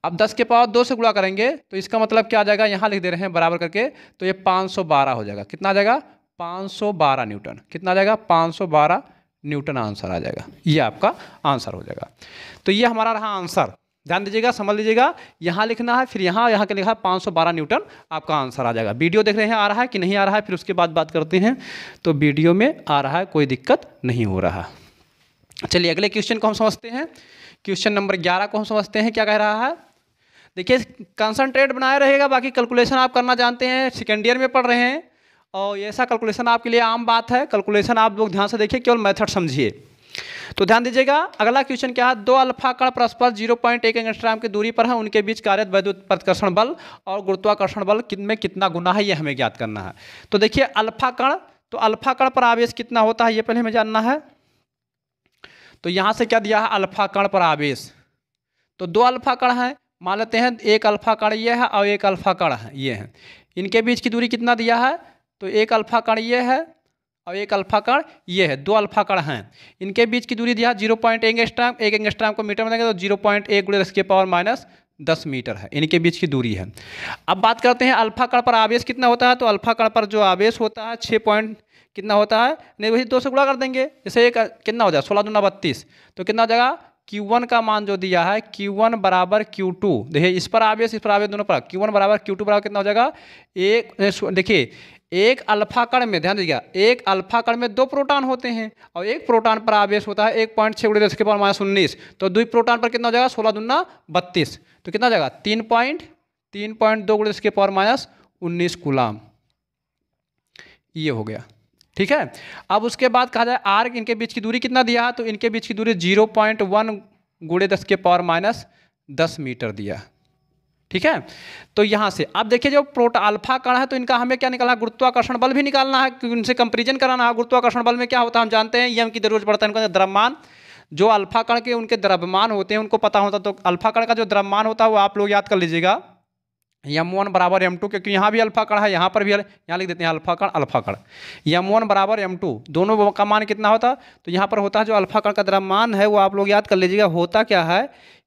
अब दस के पावर दो से गुड़ा करेंगे तो इसका मतलब क्या आ जाएगा यहाँ लिख दे रहे हैं बराबर करके तो ये पाँच सौ बारह हो जाएगा कितना आ जाएगा पाँच सौ बारह न्यूटन कितना आ जाएगा पाँच सौ बारह न्यूटन आंसर आ जाएगा ये आपका आंसर हो जाएगा तो ये हमारा रहा आंसर ध्यान दीजिएगा समझ लीजिएगा यहाँ लिखना है फिर यहाँ यहाँ के लिखा है पाँच सौ बारह न्यूटन आपका आंसर आ जाएगा वीडियो देख रहे हैं आ रहा है कि नहीं आ रहा है फिर उसके बाद बात करते हैं तो वीडियो में आ रहा है कोई दिक्कत नहीं हो रहा चलिए अगले क्वेश्चन को हम समझते हैं क्वेश्चन नंबर ग्यारह को हम समझते हैं क्या कह रहा है देखिए कंसनट्रेट बनाया रहेगा बाकी कैलकुलेशन आप करना जानते हैं सेकेंड ईयर में पढ़ रहे हैं और ऐसा कैलकुलेशन आपके लिए आम बात है कैलकुलेशन आप लोग ध्यान से देखिए केवल मेथड समझिए तो ध्यान दीजिएगा अगला क्वेश्चन क्या है दो अल्फा कण परस्पर जीरो पॉइंट एक एंगस्ट्राम की दूरी पर है उनके बीच कार्य वैद्युत प्रतिकर्षण बल और गुरुत्वाकर्षण बल किन में कितना गुना है ये हमें ज्ञात करना है तो देखिए अल्फा कण तो अल्फा कण पर आवेश कितना होता है ये पहले हमें जानना है तो यहाँ से क्या दिया है अल्फा कण पर आवेश तो दो अल्फा कण हैं मान लेते हैं एक अल्फा कण ये है और एक अल्फा कण है ये है इनके बीच की दूरी कितना दिया है तो एक अल्फा कण ये है और एक अल्फा कण ये है दो अल्फा कण हैं इनके बीच की दूरी दिया जीरो पॉइंट एक एंगस्ट्राम एक एंगस्ट्राम को मीटर में देंगे तो जीरो पॉइंट एक गुड़े दस के पावर माइनस दस मीटर है इनके बीच की दूरी है अब बात करते हैं अल्फा कण पर आवेश कितना होता है तो अल्फा कण पर जो आवेश होता है छः पॉइंट कितना होता है नहीं वही दो से गुड़ा कर देंगे जैसे एक कितना हो जाएगा सोलह दूना बत्तीस तो कितना हो जाएगा क्यू वन का मान जो दिया है क्यू वन बराबर क्यू टू देखिए इस पर आवेश इस पर आवेश दोनों पर क्यू वन बराबर क्यू टू बराबर कितना हो जाएगा एक देखिए एक अल्फा कण में ध्यान दीजिएगा एक अल्फा कण में दो प्रोटॉन होते हैं और एक प्रोटॉन पर आवेश होता है एक पॉइंट छः गुड़े दस के पावर माइनस उन्नीस तो दो प्रोटॉन पर कितना हो जाएगा सोलह दुना बत्तीस तो कितना हो जाएगा तीन पॉइंट तीन पॉइंट दो गुड़े दस के पावर माइनस उन्नीस गुलाम ये हो गया ठीक है अब उसके बाद कहा जाए आर इनके बीच की दूरी कितना दिया तो इनके बीच की दूरी जीरो पॉइंट वन गुड़े दस के पावर माइनस दस मीटर दिया ठीक है तो यहाँ से अब देखिए जो प्रोट अल्फा कण है तो इनका हमें क्या निकालना है गुरुत्वाकर्षण बल भी निकालना है क्योंकि उनसे कंपेरिजन कराना है गुरुत्वाकर्षण बल में क्या होता है हम जानते हैं यम की जरूरत पड़ता है इनको द्रव्यमान जो अल्फा कण के उनके द्रव्यमान होते हैं उनको पता होता तो अल्फा कण का जो द्रव्यमान होता है वो आप लोग याद कर लीजिएगा यम वन बराबर एम टू क्योंकि यहाँ भी अल्फा कण है यहाँ पर भी यहाँ लिख देते हैं अल्फा कण अल्फा कण यम वन बराबर एम टू दोनों का मान कितना होता तो यहाँ पर होता है जो अल्फा कण का द्रव्यमान है वो आप लोग याद कर लीजिएगा होता क्या है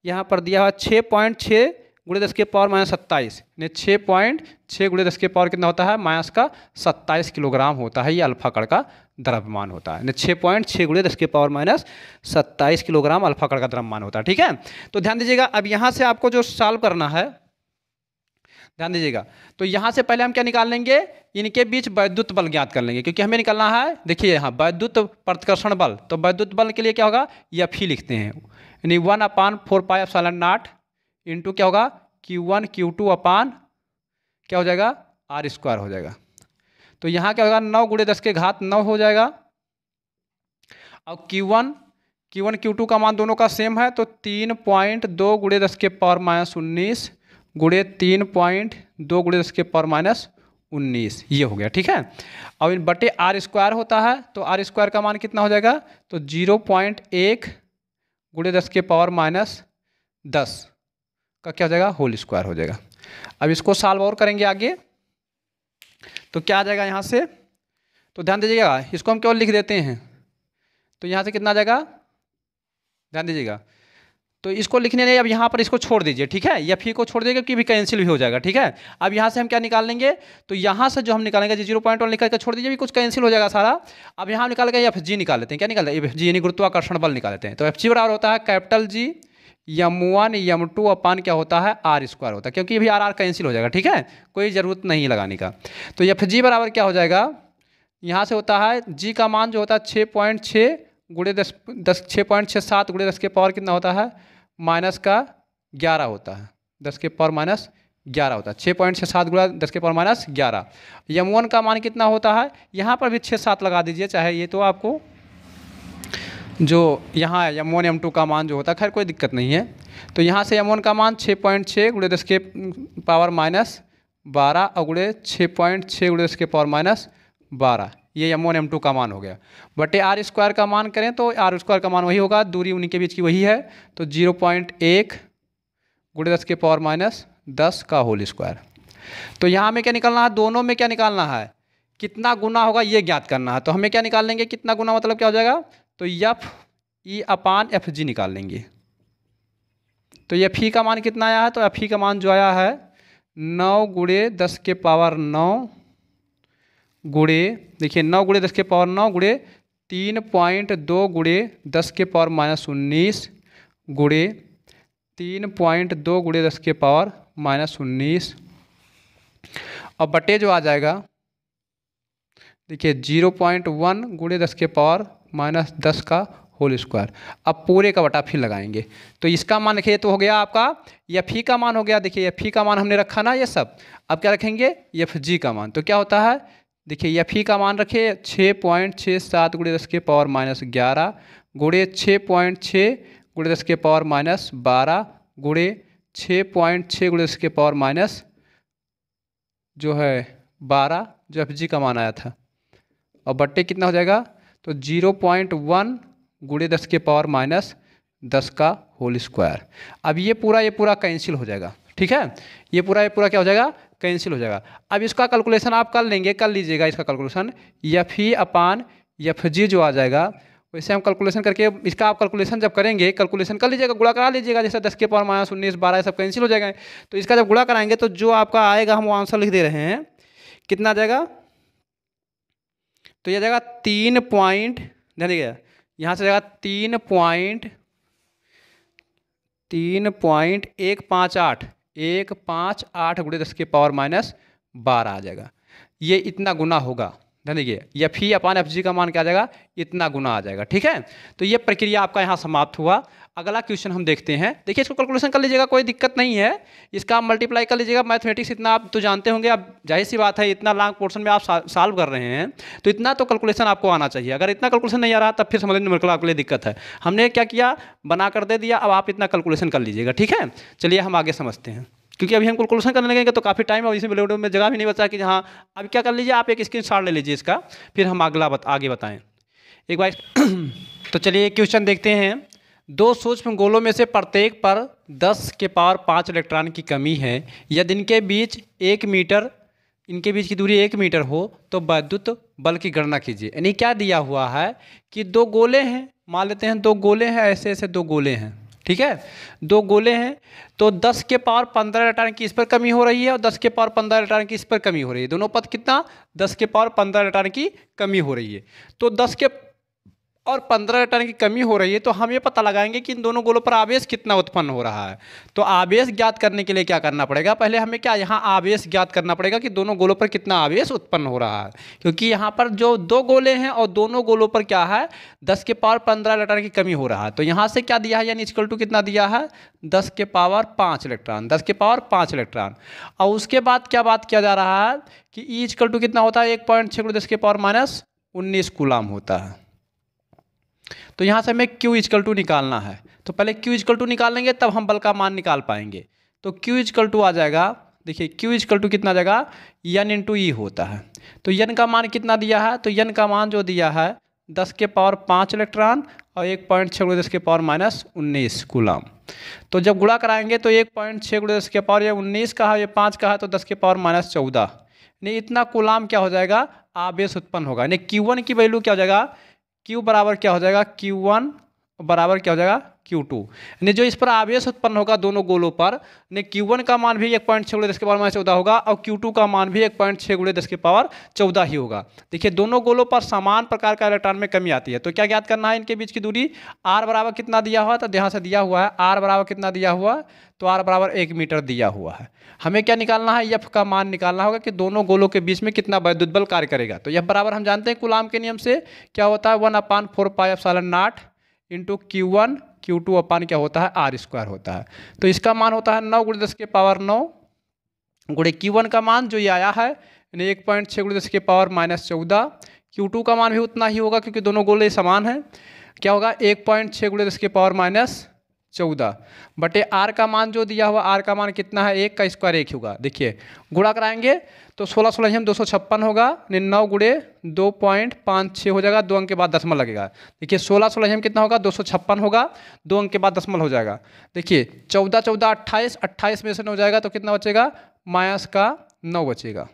यहाँ पर दिया हुआ छः पॉइंट छः गुड़े दस के पावर माइनस सत्ताईस यानी छः पॉइंट छः गुड़े दस के पावर कितना होता है माइनस का सत्ताईस किलोग्राम होता है ये अल्फा कड़ का द्रव्यमान होता है यानी छः पॉइंट छः गुड़े दस के पावर माइनस सत्ताईस किलोग्राम अल्फा कड़ का द्रव्यमान होता है ठीक है तो ध्यान दीजिएगा अब यहाँ से आपको जो सॉल्व करना है ध्यान दीजिएगा तो यहाँ से पहले हम क्या निकाल लेंगे इनके बीच वैद्युत बल ज्ञात कर लेंगे क्योंकि हमें निकालना है देखिए यहाँ वैद्युत प्रतिकर्षण बल तो वैद्युत बल के लिए क्या होगा यह e लिखते हैं यानी one upon four pi epsilon naught into क्या होगा Q one Q two upon क्या हो जाएगा आर स्क्वायर हो जाएगा तो यहाँ क्या होगा नौ गुड़े दस के घात नौ हो जाएगा अब Q one Q one Q two का मान दोनों का सेम है तो तीन पॉइंट दो गुड़े दस के पावर माइनस उन्नीस गुड़े तीन पॉइंट दो गुड़े दस के पावर माइनस उन्नीस ये हो गया ठीक है और इन बटे आर स्क्वायर होता है तो आर स्क्वायर का मान कितना हो जाएगा तो जीरो पॉइंट एक गुड़े दस के पावर माइनस दस का क्या हो जाएगा होल स्क्वायर हो जाएगा अब इसको साल्व और करेंगे आगे तो क्या आ जाएगा यहाँ से तो ध्यान दीजिएगा इसको हम केवल लिख देते हैं तो यहाँ से कितना आ जाएगा ध्यान दीजिएगा तो इसको लिखने नहीं अब यहाँ पर इसको छोड़ दीजिए ठीक है या फी को छोड़ दीजिए क्योंकि भी कैंसिल भी हो जाएगा ठीक है अब यहाँ से हम क्या निकाल लेंगे तो यहाँ से जो हम निकालेंगे जी जीरो पॉइंट वन निकाल कर छोड़ दीजिए भी कुछ कैंसिल हो जाएगा सारा अब यहाँ निकाल के एफ जी निकाल लेते हैं क्या निकाल हैं एफ जी यानी गुरुत्वाकर्षण बल निकाल लेते हैं तो एफ जी बराबर होता है capital G M one M two upon क्या होता है आर स्क्वायर होता है क्योंकि अभी आर आर कैंसिल हो जाएगा ठीक है कोई ज़रूरत नहीं लगाने का तो एफ जी बराबर क्या हो जाएगा यहाँ से होता है जी का मान जो होता है छः पॉइंट छः गुड़े दस दस छः पॉइंट छः सात गुड़े दस के पावर कितना होता है माइनस का ग्यारह होता है दस के पावर माइनस ग्यारह होता है छः पॉइंट छः सात गुड़ा दस के पावर माइनस ग्यारह यम वन का मान कितना होता है यहाँ पर भी छः सात लगा दीजिए चाहे ये तो आपको जो यहाँ है एम वन टू का मान जो होता है खैर कोई दिक्कत नहीं है तो यहाँ से यमोन वन का मान छः पॉइंट छः गुड़े दस के पावर माइनस बारह और गुड़े छः पॉइंट छः गुड़े दस के पावर माइनस बारह ये यमोन वन एम टू का मान हो गया बटे आर स्क्वायर का मान करें तो आर स्क्वायर का मान वही होगा दूरी उन्हीं के बीच की वही है तो जीरो पॉइंट एक गुड़े दस के पावर माइनस दस का होल स्क्वायर तो यहाँ में क्या निकालना है दोनों में क्या निकालना है कितना गुना होगा ये ज्ञात करना है तो हमें क्या निकाल लेंगे कितना गुना मतलब क्या हो जाएगा तो यफ ई अपान एफ जी निकाल लेंगे तो यफ ई का मान कितना आया है तो एफ ई का मान जो आया है नौ गुड़े दस के पावर नौ गुड़े देखिए नौ गुड़े दस के पावर नौ गुड़े तीन पॉइंट दो गुड़े दस के पावर माइनस उन्नीस गुड़े तीन पॉइंट दो गुड़े दस के पावर माइनस उन्नीस और बटे जो आ जाएगा देखिए जीरो पॉइंट वन गुड़े दस के पावर माइनस दस का होल स्क्वायर अब पूरे का बटा फिर लगाएंगे तो इसका मान रखिए तो हो गया आपका यफ ई e का मान हो गया देखिए यफ ई e का मान हमने रखा ना ये सब अब क्या रखेंगे यफ़ जी का मान तो क्या होता है देखिए यफ ई e का मान रखिए छः पॉइंट छः सात गुड़े दस के पावर माइनस ग्यारह गुड़े छः पॉइंट छः गुड़े दस के पावर माइनस बारह गुड़े छः पॉइंट छः गुड़े दस के पावर माइनस जो है बारह जो एफ जी का मान आया था और बट्टे कितना हो जाएगा तो जीरो पॉइंट वन गुड़े दस के पावर माइनस दस का होल स्क्वायर अब ये पूरा ये पूरा कैंसिल हो जाएगा ठीक है ये पूरा ये पूरा क्या हो जाएगा कैंसिल हो जाएगा अब इसका कैलकुलेशन आप कर लेंगे कर लीजिएगा इसका कैलकुलेशन यफ ही अपान यफ जी जो आ जाएगा वैसे हम कैलकुलेशन करके इसका आप कैलकुलेशन जब करेंगे कैलकुलेशन कर लीजिएगा गुड़ा करा लीजिएगा जैसे दस के पावर माइनस उन्नीस बारह सब कैंसिल हो जाएगा तो इसका जब गुड़ा कराएंगे तो जो आपका आएगा हम आंसर लिख दे रहे हैं कितना आ जाएगा तो यह जाएगा तीन पॉइंट ध्यान दीजिएगा यहाँ से जाएगा तीन पॉइंट तीन पॉइंट एक पाँच आठ एक पाँच आठ गुड़े दस के पावर माइनस बारह आ जाएगा ये इतना गुना होगा ध्यान दीजिए या फी अपान एफ जी का मान क्या आ जाएगा इतना गुना आ जाएगा ठीक है तो ये प्रक्रिया आपका यहाँ समाप्त हुआ अगला क्वेश्चन हम देखते हैं देखिए इसको कैलकुलेशन कर लीजिएगा कोई दिक्कत नहीं है इसका आप मल्टीप्लाई कर लीजिएगा मैथमेटिक्स इतना आप तो जानते होंगे आप जाहिर सी बात है इतना लॉन्ग पोर्शन में आप सॉल्व कर रहे हैं तो इतना तो कैलकुलेशन आपको आना चाहिए अगर इतना कैलकुलेशन नहीं आ रहा तब फिर समझ में आपके लिए दिक्कत है हमने क्या किया बना कर दे दिया अब आप इतना कैलकुलेशन कर लीजिएगा ठीक है चलिए हम आगे समझते हैं क्योंकि अभी हम कैलकुलेशन करने लगेंगे तो काफ़ी टाइम और इसमें वीडियो में जगह भी नहीं बचा कि हाँ अब क्या कर लीजिए आप एक स्क्रीन ले लीजिए इसका फिर हम अगला आगे बताएँ एक बार तो चलिए क्वेश्चन देखते हैं दो सूक्ष्म गोलों में से प्रत्येक पर 10 के पावर पाँच इलेक्ट्रॉन की कमी है यदि इनके बीच एक मीटर इनके बीच की दूरी एक मीटर हो तो वैद्युत बल की गणना कीजिए यानी क्या दिया हुआ है कि दो गोले हैं मान लेते हैं दो गोले हैं ऐसे ऐसे दो गोले हैं ठीक है दो गोले हैं तो 10 के पावर 15 इलेक्ट्रॉन की इस पर कमी हो रही है और 10 के पावर 15 इलेक्ट्रॉन की इस पर कमी हो रही है दोनों पद कितना 10 के पावर 15 इलेक्ट्रॉन की कमी हो रही है तो 10 के और पंद्रह टन की कमी हो रही है तो हम ये पता लगाएंगे कि इन दोनों गोलों पर आवेश कितना उत्पन्न हो रहा है तो आवेश ज्ञात करने के लिए क्या करना पड़ेगा पहले हमें क्या यहाँ आवेश ज्ञात करना पड़ेगा कि दोनों गोलों पर कितना आवेश उत्पन्न हो रहा है क्योंकि यहाँ पर जो दो गोले हैं और दोनों गोलों पर क्या है दस के पावर पंद्रह इलेक्ट्रॉन की कमी हो रहा है तो यहाँ से क्या दिया है यानी इजकल टू कितना दिया है दस के पावर पाँच इलेक्ट्रॉन दस के पावर पाँच इलेक्ट्रॉन और उसके बाद क्या बात किया जा रहा है कि ई e इजकल टू कितना होता है एक पॉइंट छः दस के पावर माइनस उन्नीस गुलाम होता है तो यहाँ से हमें क्यू इजकल टू निकालना है तो पहले क्यू इजकल टू निकाल लेंगे तब हम बल का मान निकाल पाएंगे तो क्यू इजकल टू आ जाएगा देखिए क्यू इजकल टू कितना जाएगा यन टू ई होता है तो यन का मान कितना दिया है तो यन का मान जो दिया है दस के पावर पाँच इलेक्ट्रॉन और एक पॉइंट छः गुड़े दस के पावर माइनस उन्नीस गुलाम तो जब गुड़ा कराएंगे तो एक पॉइंट छः गुड़े दस के पावर या उन्नीस का है या पाँच का है तो दस के पावर माइनस चौदह नहीं इतना गुलाम क्या हो जाएगा आवेश उत्पन्न होगा यानी क्यू वन की वैल्यू क्या हो जाएगा क्यू बराबर क्या हो जाएगा क्यू वन बराबर क्या हो जाएगा Q2 यानी जो इस पर आवेश उत्पन्न होगा दोनों गोलों पर ने Q1 का मान भी एक पॉइंट छः गुड़े दस के पावर माइनस चौदह होगा और Q2 का मान भी एक पॉइंट छः गुड़े दस के पावर चौदह ही होगा देखिए दोनों गोलों पर समान प्रकार का इलेक्ट्रॉन में कमी आती है तो क्या ज्ञात करना है इनके बीच की दूरी आर बराबर कितना दिया हुआ तो यहाँ से दिया हुआ है आर बराबर कितना दिया हुआ तो आर बराबर एक मीटर दिया हुआ है हमें क्या निकालना है यफ का मान निकालना होगा कि दोनों गोलों के बीच में कितना वैद्युत बल कार्य करेगा तो यह बराबर हम जानते हैं गुलाम के नियम से क्या होता है one upon four pi epsilon naught into Q one Q two upon क्या होता है आर स्क्वायर होता है तो इसका मान होता है नौ गुड़े दस के पावर नौ गुड़े क्यू वन का मान जो ये आया है यानी एक पॉइंट छः गुड़े दस के पावर माइनस चौदह क्यू टू का मान भी उतना ही होगा क्योंकि दोनों गोले समान हैं क्या होगा एक पॉइंट छः गुड़े दस के पावर माइनस चौदह बटे आर का मान जो दिया हुआ आर का मान कितना है एक का स्क्वायर एक होगा देखिए गुड़ा कराएंगे तो सोलह सोलह हम दो सौ छप्पन होगा नौ गुड़े दो पॉइंट पाँच छः हो जाएगा दो अंक के बाद दसमल लगेगा देखिए सोलह सोलह हम कितना होगा दो सौ छप्पन होगा दो अंक के बाद दसमल हो जाएगा देखिए चौदह चौदह अट्ठाईस अट्ठाईस में से नौ जाएगा तो कितना बचेगा माइनस का नौ बचेगा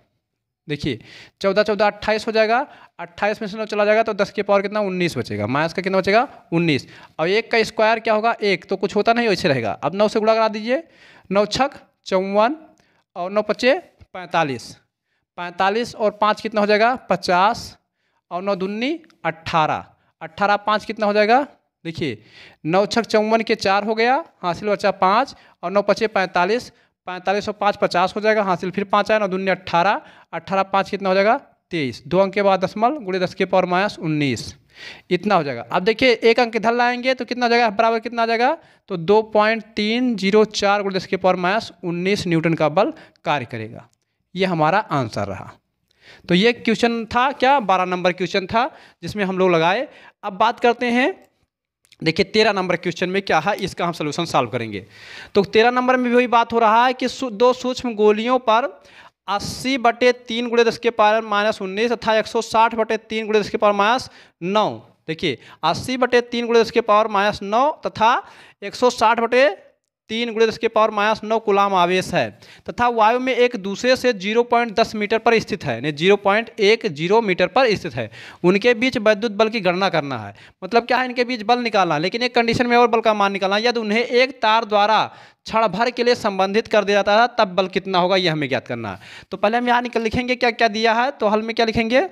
देखिए चौदह चौदह अट्ठाईस हो जाएगा अट्ठाईस में से नौ चला जाएगा तो दस के पावर कितना उन्नीस बचेगा माइनस का कितना बचेगा उन्नीस और एक का स्क्वायर क्या होगा एक तो कुछ होता नहीं वैसे रहेगा अब नौ से गुड़ा करा दीजिए नौ छक चौवन और नौ पच्चे पैंतालीस पैंतालीस और पाँच कितना हो जाएगा पचास और नौ दुन्नी अट्ठारह अट्ठारह पाँच कितना हो जाएगा देखिए नौ छक चौवन के चार हो गया हासिल बचा पाँच और नौ पचे पैंतालीस पैंतालीस सौ पाँच पचास हो जाएगा हासिल फिर पाँच आया ना दुनिया अट्ठारह अट्ठारह पाँच कितना हो जाएगा तेईस दो अंक के बाद दशमल गुड़े दस के पावर माइनस उन्नीस इतना हो जाएगा अब देखिए एक अंक इधर लाएंगे तो कितना हो जाएगा बराबर कितना आ जाएगा तो दो पॉइंट तीन जीरो चार गुड़े दस के पावर माइनस उन्नीस न्यूटन का बल कार्य करेगा ये हमारा आंसर रहा तो ये क्वेश्चन था क्या बारह नंबर क्वेश्चन था जिसमें हम लोग लगाए अब बात करते हैं देखिए तेरह नंबर क्वेश्चन में क्या है इसका हम सोल्यूशन सॉल्व करेंगे तो तेरह नंबर में भी वही बात हो रहा है कि दो सूक्ष्म गोलियों पर अस्सी बटे तीन गुड़े दस के पावर माइनस उन्नीस तथा एक सौ साठ बटे तीन गुड़े दस के पावर माइनस नौ देखिए अस्सी बटे तीन गुड़े दस के पावर माइनस नौ तथा एक सौ साठ बटे तीन गुड़े दस के पावर माइनस नौ गुलाम आवेश है तथा वायु में एक दूसरे से जीरो पॉइंट दस मीटर पर स्थित है यानी जीरो पॉइंट एक जीरो मीटर पर स्थित है उनके बीच वैद्युत बल की गणना करना है मतलब क्या है इनके बीच बल निकालना लेकिन एक कंडीशन में और बल का मान निकालना यदि उन्हें एक तार द्वारा क्षण भर के लिए संबंधित कर दिया जाता है तब बल कितना होगा यह हमें ज्ञात करना है तो पहले हम यहाँ लिखेंगे क्या क्या दिया है तो हल में क्या लिखेंगे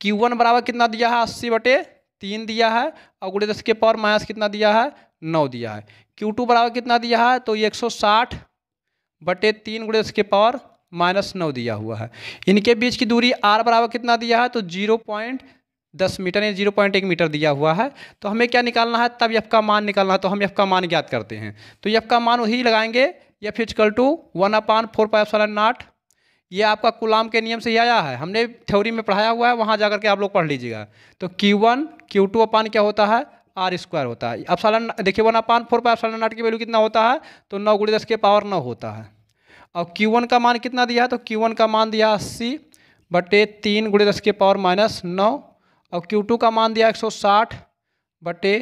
क्यू वन बराबर कितना दिया है अस्सी बटे तीन दिया है और गुड़े दस के पावर माइनस कितना दिया है नौ दिया है क्यू टू बराबर कितना दिया है तो ये एक सौ साठ बटे तीन गुड़े उसके पावर माइनस नौ दिया हुआ है इनके बीच की दूरी आर बराबर कितना दिया है तो जीरो पॉइंट दस मीटर या जीरो पॉइंट एक मीटर दिया हुआ है तो हमें क्या निकालना है तब यफ का मान निकालना है तो हम यफ का मान ज्ञात करते हैं तो यफ का मान वही लगाएंगे F is equal to one upon four pi epsilon naught ये आपका गुलाम के नियम से ही आया है हमने थ्योरी में पढ़ाया हुआ है वहाँ जा के आप लोग पढ़ लीजिएगा तो क्यू टू अपान क्या होता है आर स्क्वायर होता है अब सालन देखिए वन अपान फोर पर अपसालन नाट की वैल्यू कितना होता है तो नौ गुड़ी दस के पावर नौ होता है और क्यू वन का मान कितना दिया है तो क्यू वन का मान दिया अस्सी बटे तीन गुड़े दस के पावर माइनस नौ और क्यू टू का मान दिया एक सौ साठ बटे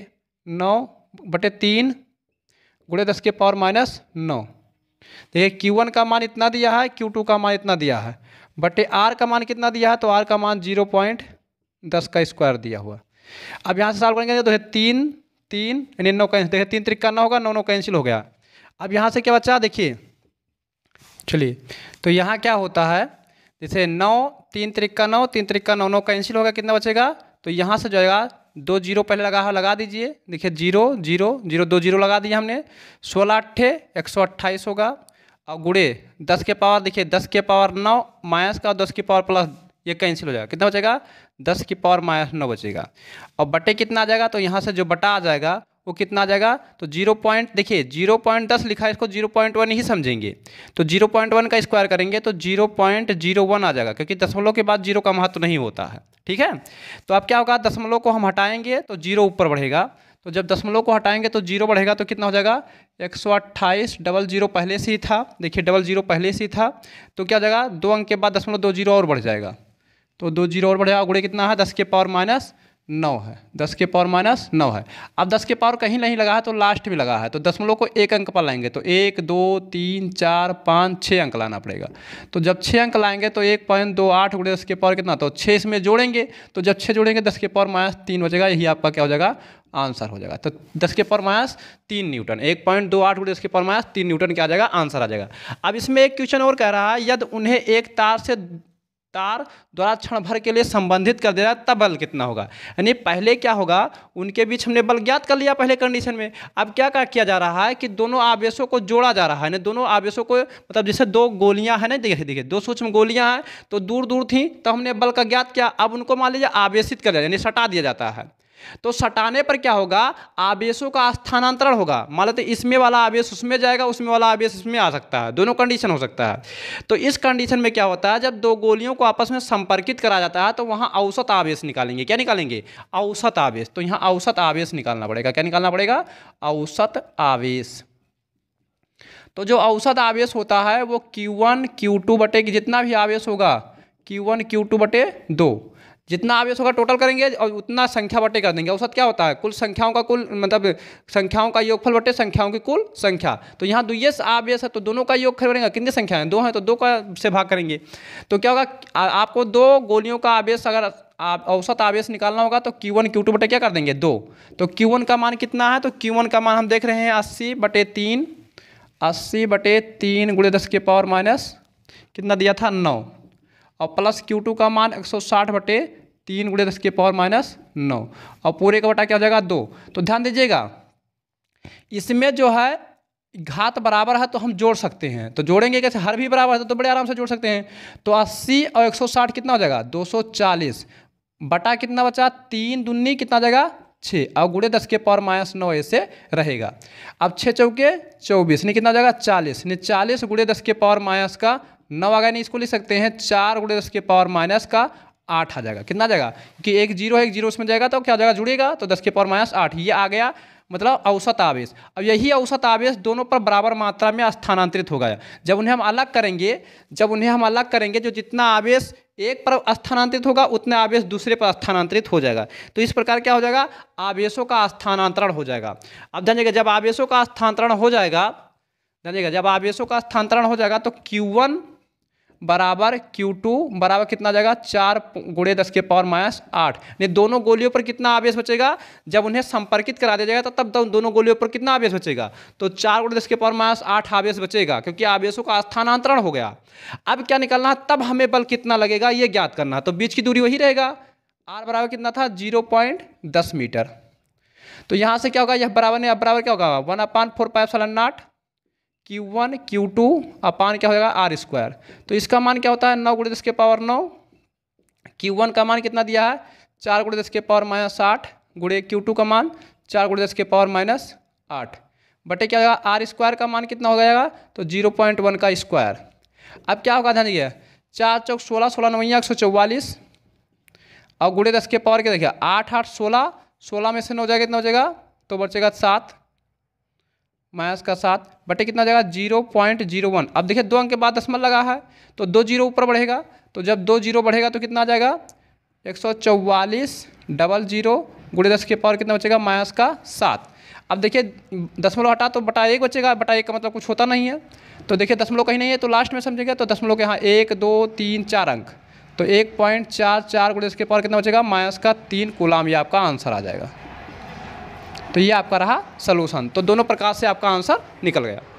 नौ बटे तीन गुड़े दस के पावर माइनस नौ देखिए क्यू वन का मान इतना दिया है क्यू टू का मान इतना दिया है बटे आर का मान कितना दिया है तो आर का मान जीरो पॉइंट दस का स्क्वायर दिया हुआ अब यहाँ से सॉल्व करेंगे तो है तीन तीन यानी नौ कैंसिल देखिए तीन तरीका करना होगा नौ नौ कैंसिल हो गया अब यहाँ से क्या बचा देखिए चलिए तो यहाँ क्या होता है जैसे नौ तीन तरीका नौ तीन तरीका नौ नौ कैंसिल होगा कितना बचेगा तो यहाँ से जाएगा दो जीरो पहले लगा है लगा दीजिए देखिए जीरो जीरो जीरो दो जीरो लगा दिए हमने सोलह अट्ठे एक सौ अट्ठाईस होगा और गुड़े दस के पावर देखिए दस के पावर नौ माइनस का दस के पावर प्लस ये कैंसिल हो जाएगा कितना बचेगा दस की पावर माइनस नौ बचेगा और बटे कितना आ जाएगा तो यहाँ से जो बटा आ जाएगा वो कितना आ जाएगा तो जीरो पॉइंट देखिए जीरो पॉइंट दस लिखा है इसको जीरो पॉइंट वन ही समझेंगे तो जीरो पॉइंट वन का स्क्वायर करेंगे तो जीरो पॉइंट जीरो वन आ जाएगा क्योंकि दसमलव के बाद जीरो का महत्व नहीं होता है ठीक है तो अब क्या होगा दशमलव को हम हटाएंगे तो जीरो ऊपर बढ़ेगा तो जब दसमलव को हटाएंगे तो जीरो बढ़ेगा तो कितना हो जाएगा एक सौ अट्ठाईस डबल जीरो पहले से ही था देखिए डबल जीरो पहले से ही था तो क्या हो जाएगा दो अंक के बाद दसमलव दो जीरो और बढ़ जाएगा तो दो जीरो और बढ़ेगा गुड़े कितना है दस के पावर माइनस नौ है दस के पावर माइनस नौ है अब दस के पावर कहीं नहीं लगा है तो लास्ट में लगा है तो दसमलव को एक अंक पर लाएंगे तो एक दो तीन चार पाँच छः अंक लाना पड़ेगा तो जब छः अंक लाएंगे तो एक पॉइंट दो आठ गुड़े दस के पावर कितना तो छः इसमें जोड़ेंगे तो जब छः जोड़ेंगे दस के पावर माइनस तीन हो जाएगा यही आपका क्या हो जाएगा आंसर हो जाएगा तो दस के पावर माइनस तीन न्यूटन एक पॉइंट दो आठ गुड़े दस के पावर माइनस तीन न्यूटन क्या आ जाएगा आंसर आ जाएगा अब इसमें एक क्वेश्चन और कह रहा है यदि उन्हें एक तार से तार द्वारा क्षण भर के लिए संबंधित कर दे रहा है तब बल कितना होगा यानी पहले क्या होगा उनके बीच हमने बल ज्ञात कर लिया पहले कंडीशन में अब क्या क्या किया जा रहा है कि दोनों आवेशों को जोड़ा जा रहा है यानी दोनों आवेशों को मतलब जैसे दो गोलियां हैं ना देखिए देखिए दो सूक्ष्म गोलियां हैं तो दूर दूर थी तो हमने बल का ज्ञात किया अब उनको मान लीजिए आवेशित कर दिया यानी सटा दिया जाता है तो सटाने पर क्या होगा आवेशों का स्थानांतरण होगा मान लेते इसमें वाला आवेश उसमें जाएगा उसमें वाला आवेश इसमें आ सकता है दोनों कंडीशन हो सकता है तो इस कंडीशन में क्या होता है जब दो गोलियों को आपस में संपर्कित करा जाता है तो वहाँ औसत आवेश निकालेंगे क्या निकालेंगे औसत आवेश तो यहाँ औसत आवेश निकालना पड़ेगा क्या निकालना पड़ेगा औसत आवेश तो जो औसत आवेश होता है वो Q1 Q2 बटे जितना भी आवेश होगा Q1 Q2 बटे दो जितना आवेश होगा टोटल करेंगे और उतना संख्या बटे कर देंगे औसत क्या होता है कुल संख्याओं का कुल मतलब संख्याओं का योगफल बटे संख्याओं की कुल संख्या तो यहाँ ये आवेश है तो दोनों का योग करेंगे कितनी संख्या है दो हैं तो दो का से भाग करेंगे तो क्या होगा आपको दो गोलियों का आवेश अगर औसत आवेश निकालना होगा तो Q1 वन क्यू टू बटे क्या कर देंगे दो तो Q1 का मान कितना है तो Q1 का मान हम देख रहे हैं अस्सी बटे तीन अस्सी बटे तीन गुड़े दस के पावर माइनस कितना दिया था नौ और प्लस क्यू टू का मान एक सौ साठ बटे तीन गुड़े दस के पावर माइनस नौ और पूरे का बटा क्या हो जाएगा दो तो ध्यान दीजिएगा इसमें जो है घात बराबर है तो हम जोड़ सकते हैं तो जोड़ेंगे कैसे हर भी बराबर है तो बड़े आराम से जोड़ सकते हैं तो 80 और 160 कितना हो जाएगा 240 बटा कितना बचा तीन दुन्नी कितना जाएगा छः और गुड़े दस के पावर माइनस नौ ऐसे रहेगा अब छः चौके चौबीस नहीं कितना जाएगा चालीस नहीं चालीस गुड़े दस के पावर माइनस का नौ आ गया नहीं इसको लिख सकते हैं चार गुड़े दस के पावर माइनस का आठ आ जाएगा कितना आ जाएगा कि एक जीरो है एक जीरो उसमें जाएगा तो क्या जाएगा जुड़ेगा तो दस के पावर माइनस आठ ये आ गया मतलब औसत आवेश अब यही औसत आवेश दोनों पर बराबर मात्रा में स्थानांतरित हो गया जब उन्हें हम अलग करेंगे जब उन्हें हम अलग करेंगे जो जितना आवेश एक पर स्थानांतरित होगा उतना आवेश दूसरे पर स्थानांतरित हो जाएगा तो इस प्रकार क्या हो जाएगा आवेशों का स्थानांतरण हो जाएगा अब जानिएगा जब आवेशों का स्थानांतरण हो जाएगा जानिएगा जब आवेशों का स्थानांतरण हो जाएगा तो वन बराबर Q2 बराबर कितना आ जाएगा चार गुड़े दस के पावर माइनस आठ यानी दोनों गोलियों पर कितना आवेश बचेगा जब उन्हें संपर्कित करा दिया जाएगा तब तब दोनों गोलियों पर कितना आवेश बचेगा तो चार गुड़े दस के पावर माइनस आठ आवेश बचेगा क्योंकि आवेशों का स्थानांतरण हो गया अब क्या निकलना तब हमें बल कितना लगेगा ये ज्ञात करना है तो बीच की दूरी वही रहेगा आर बराबर कितना था जीरो पॉइंट दस मीटर तो यहाँ से क्या होगा यह बराबर नहीं अब बराबर क्या होगा one upon four pi epsilon naught q one Q two upon क्या हो जाएगा आर स्क्वायर तो इसका मान क्या होता है नौ गुड़े दस के पावर नौ क्यू वन का मान कितना दिया है चार गुड़े दस के पावर माइनस आठ गुड़े क्यू टू का मान चार गुड़े दस के पावर माइनस आठ बटे क्या होगा आर स्क्वायर का मान कितना हो जाएगा तो जीरो पॉइंट वन का स्क्वायर अब क्या होगा ध्यान दिए चार चौक सोलह सोलह नवैया एक सौ चौवालीस और गुड़े दस के पावर क्या देखिए आठ आठ सोलह सोलह में से नौ जाएगा कितना हो जाएगा तो बचेगा सात माइनस का सात बटे कितना जाएगा जीरो पॉइंट जीरो वन अब देखिए दो अंक के बाद दशमलव लगा है तो दो जीरो ऊपर बढ़ेगा तो जब दो जीरो बढ़ेगा तो कितना आ जाएगा एक सौ चौवालीस डबल जीरो गुड़े दस के पावर कितना बचेगा माइनस का सात अब देखिए दसमलव हटा तो बटा एक बचेगा बटा एक का मतलब कुछ होता नहीं है तो देखिए दसमलव कहीं नहीं है तो लास्ट में समझेगा तो दसमलव के यहाँ एक दो तीन चार अंक तो एक पॉइंट चार चार गुड़े दस के पावर कितना बचेगा माइनस का तीन गुलाम ये आपका आंसर आ जाएगा तो ये आपका रहा सलूशन तो दोनों प्रकार से आपका आंसर निकल गया